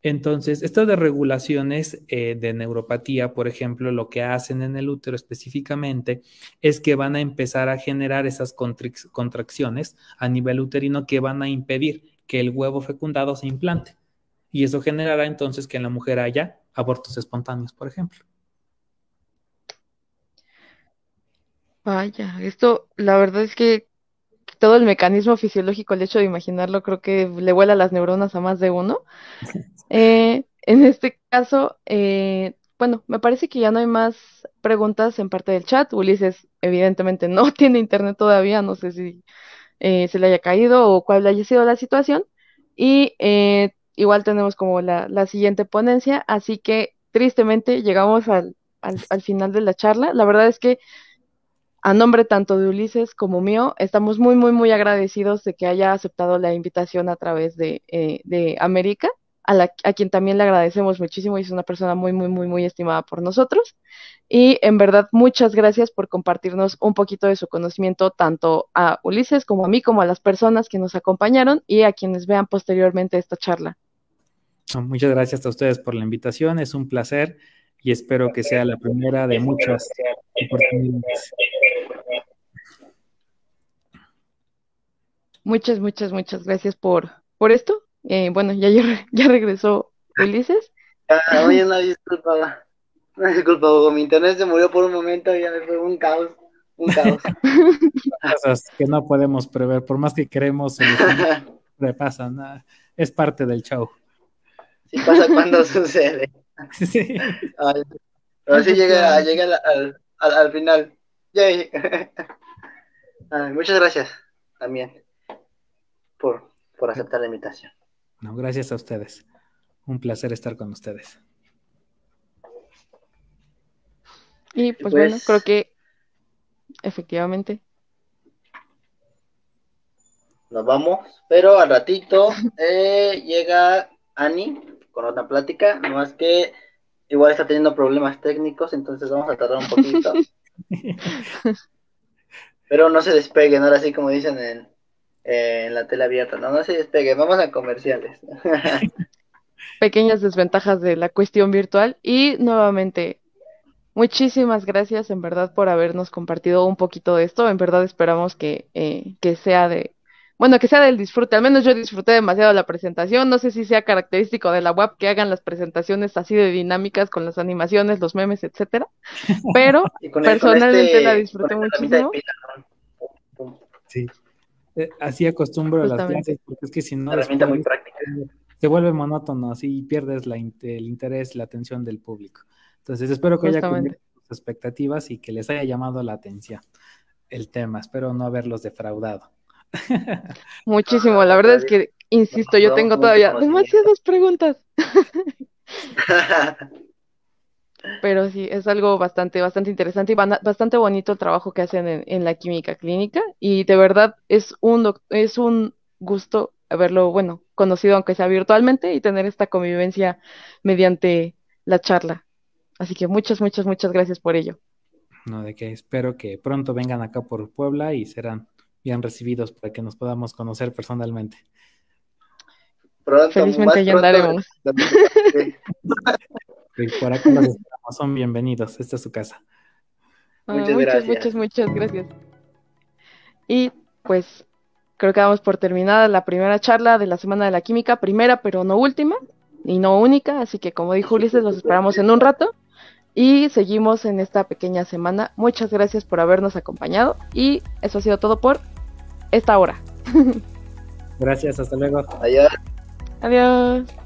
Entonces, estas desregulaciones eh, de neuropatía, por ejemplo, lo que hacen en el útero específicamente es que van a empezar a generar esas contracciones a nivel uterino que van a impedir que el huevo fecundado se implante. Y eso generará entonces que en la mujer haya abortos espontáneos, por ejemplo. Vaya, esto, la verdad es que todo el mecanismo fisiológico, el hecho de imaginarlo, creo que le vuela las neuronas a más de uno. Eh, en este caso, eh, bueno, me parece que ya no hay más preguntas en parte del chat. Ulises, evidentemente, no tiene internet todavía, no sé si eh, se le haya caído o cuál haya sido la situación. Y eh, igual tenemos como la, la, siguiente ponencia, así que tristemente llegamos al, al, final de la charla. La verdad es que a nombre tanto de Ulises como mío, estamos muy, muy, muy agradecidos de que haya aceptado la invitación a través de, eh, de América a, quien también le agradecemos muchísimo y es una persona muy, muy, muy, muy estimada por nosotros. Y en verdad, muchas gracias por compartirnos un poquito de su conocimiento, tanto a Ulises como a mí, como a las personas que nos acompañaron y a quienes vean posteriormente esta charla. Muchas gracias a ustedes por la invitación, es un placer y espero que sea la primera de muchas oportunidades. Muchas, muchas, muchas gracias por, por esto. Eh, bueno, ya, ya regresó Felices ah, oye, no, disculpa, no, disculpa, mi internet se murió por un momento y fue un caos, un caos. Cosas que no podemos prever, por más que queremos, Repasan ah, es parte del show. Sí pasa cuando sucede. Sí. llega, al, final. muchas gracias también por, por aceptar la invitación. No, gracias a ustedes. Un placer estar con ustedes. Y pues, bueno, pues, creo que efectivamente. Nos vamos, pero al ratito eh, llega Ani con otra plática, no más que igual está teniendo problemas técnicos, entonces vamos a tardar un poquito. pero no se despeguen, ahora sí como dicen en, eh, en la tela abierta. No, no se despegue, vamos a comerciales. Pequeñas desventajas de la cuestión virtual y nuevamente Muchísimas gracias en verdad por habernos compartido un poquito de esto. En verdad esperamos eh, que, sea de, bueno, que sea del disfrute. Al menos yo disfruté demasiado la presentación. No sé si sea característico de la web que hagan las presentaciones así de dinámicas con las animaciones, los memes, etcétera. Pero este personalmente la disfruté muchísimo. Sí. Eh, así acostumbro a las clases, porque es que si no... Se vuelve monótono, así pierdes la, el interés, la atención del público. Entonces, espero que haya cumplido sus expectativas y que les haya llamado la atención el tema. Espero no haberlos defraudado. Muchísimo, la verdad es que, insisto, yo tengo todavía demasiadas preguntas. pero sí, es algo bastante, bastante interesante y bastante bonito el trabajo que hacen en, la química clínica y de verdad es un, es un gusto haberlo, bueno, conocido aunque sea virtualmente y tener esta convivencia mediante la charla. Así que muchas, muchas, muchas gracias por ello. No, de que espero que pronto vengan acá por Puebla y serán bien recibidos para que nos podamos conocer personalmente. Felizmente ya andaremos. son bienvenidos, esta es su casa. Ah, muchas, muchas, gracias. muchas, gracias. Y pues creo que damos por terminada la primera charla de la Semana de la Química, primera pero no última y no única, así que como dijo Ulises, los esperamos en un rato y seguimos en esta pequeña semana. Muchas gracias por habernos acompañado y eso ha sido todo por esta hora. Gracias, hasta luego. Adiós. Adiós.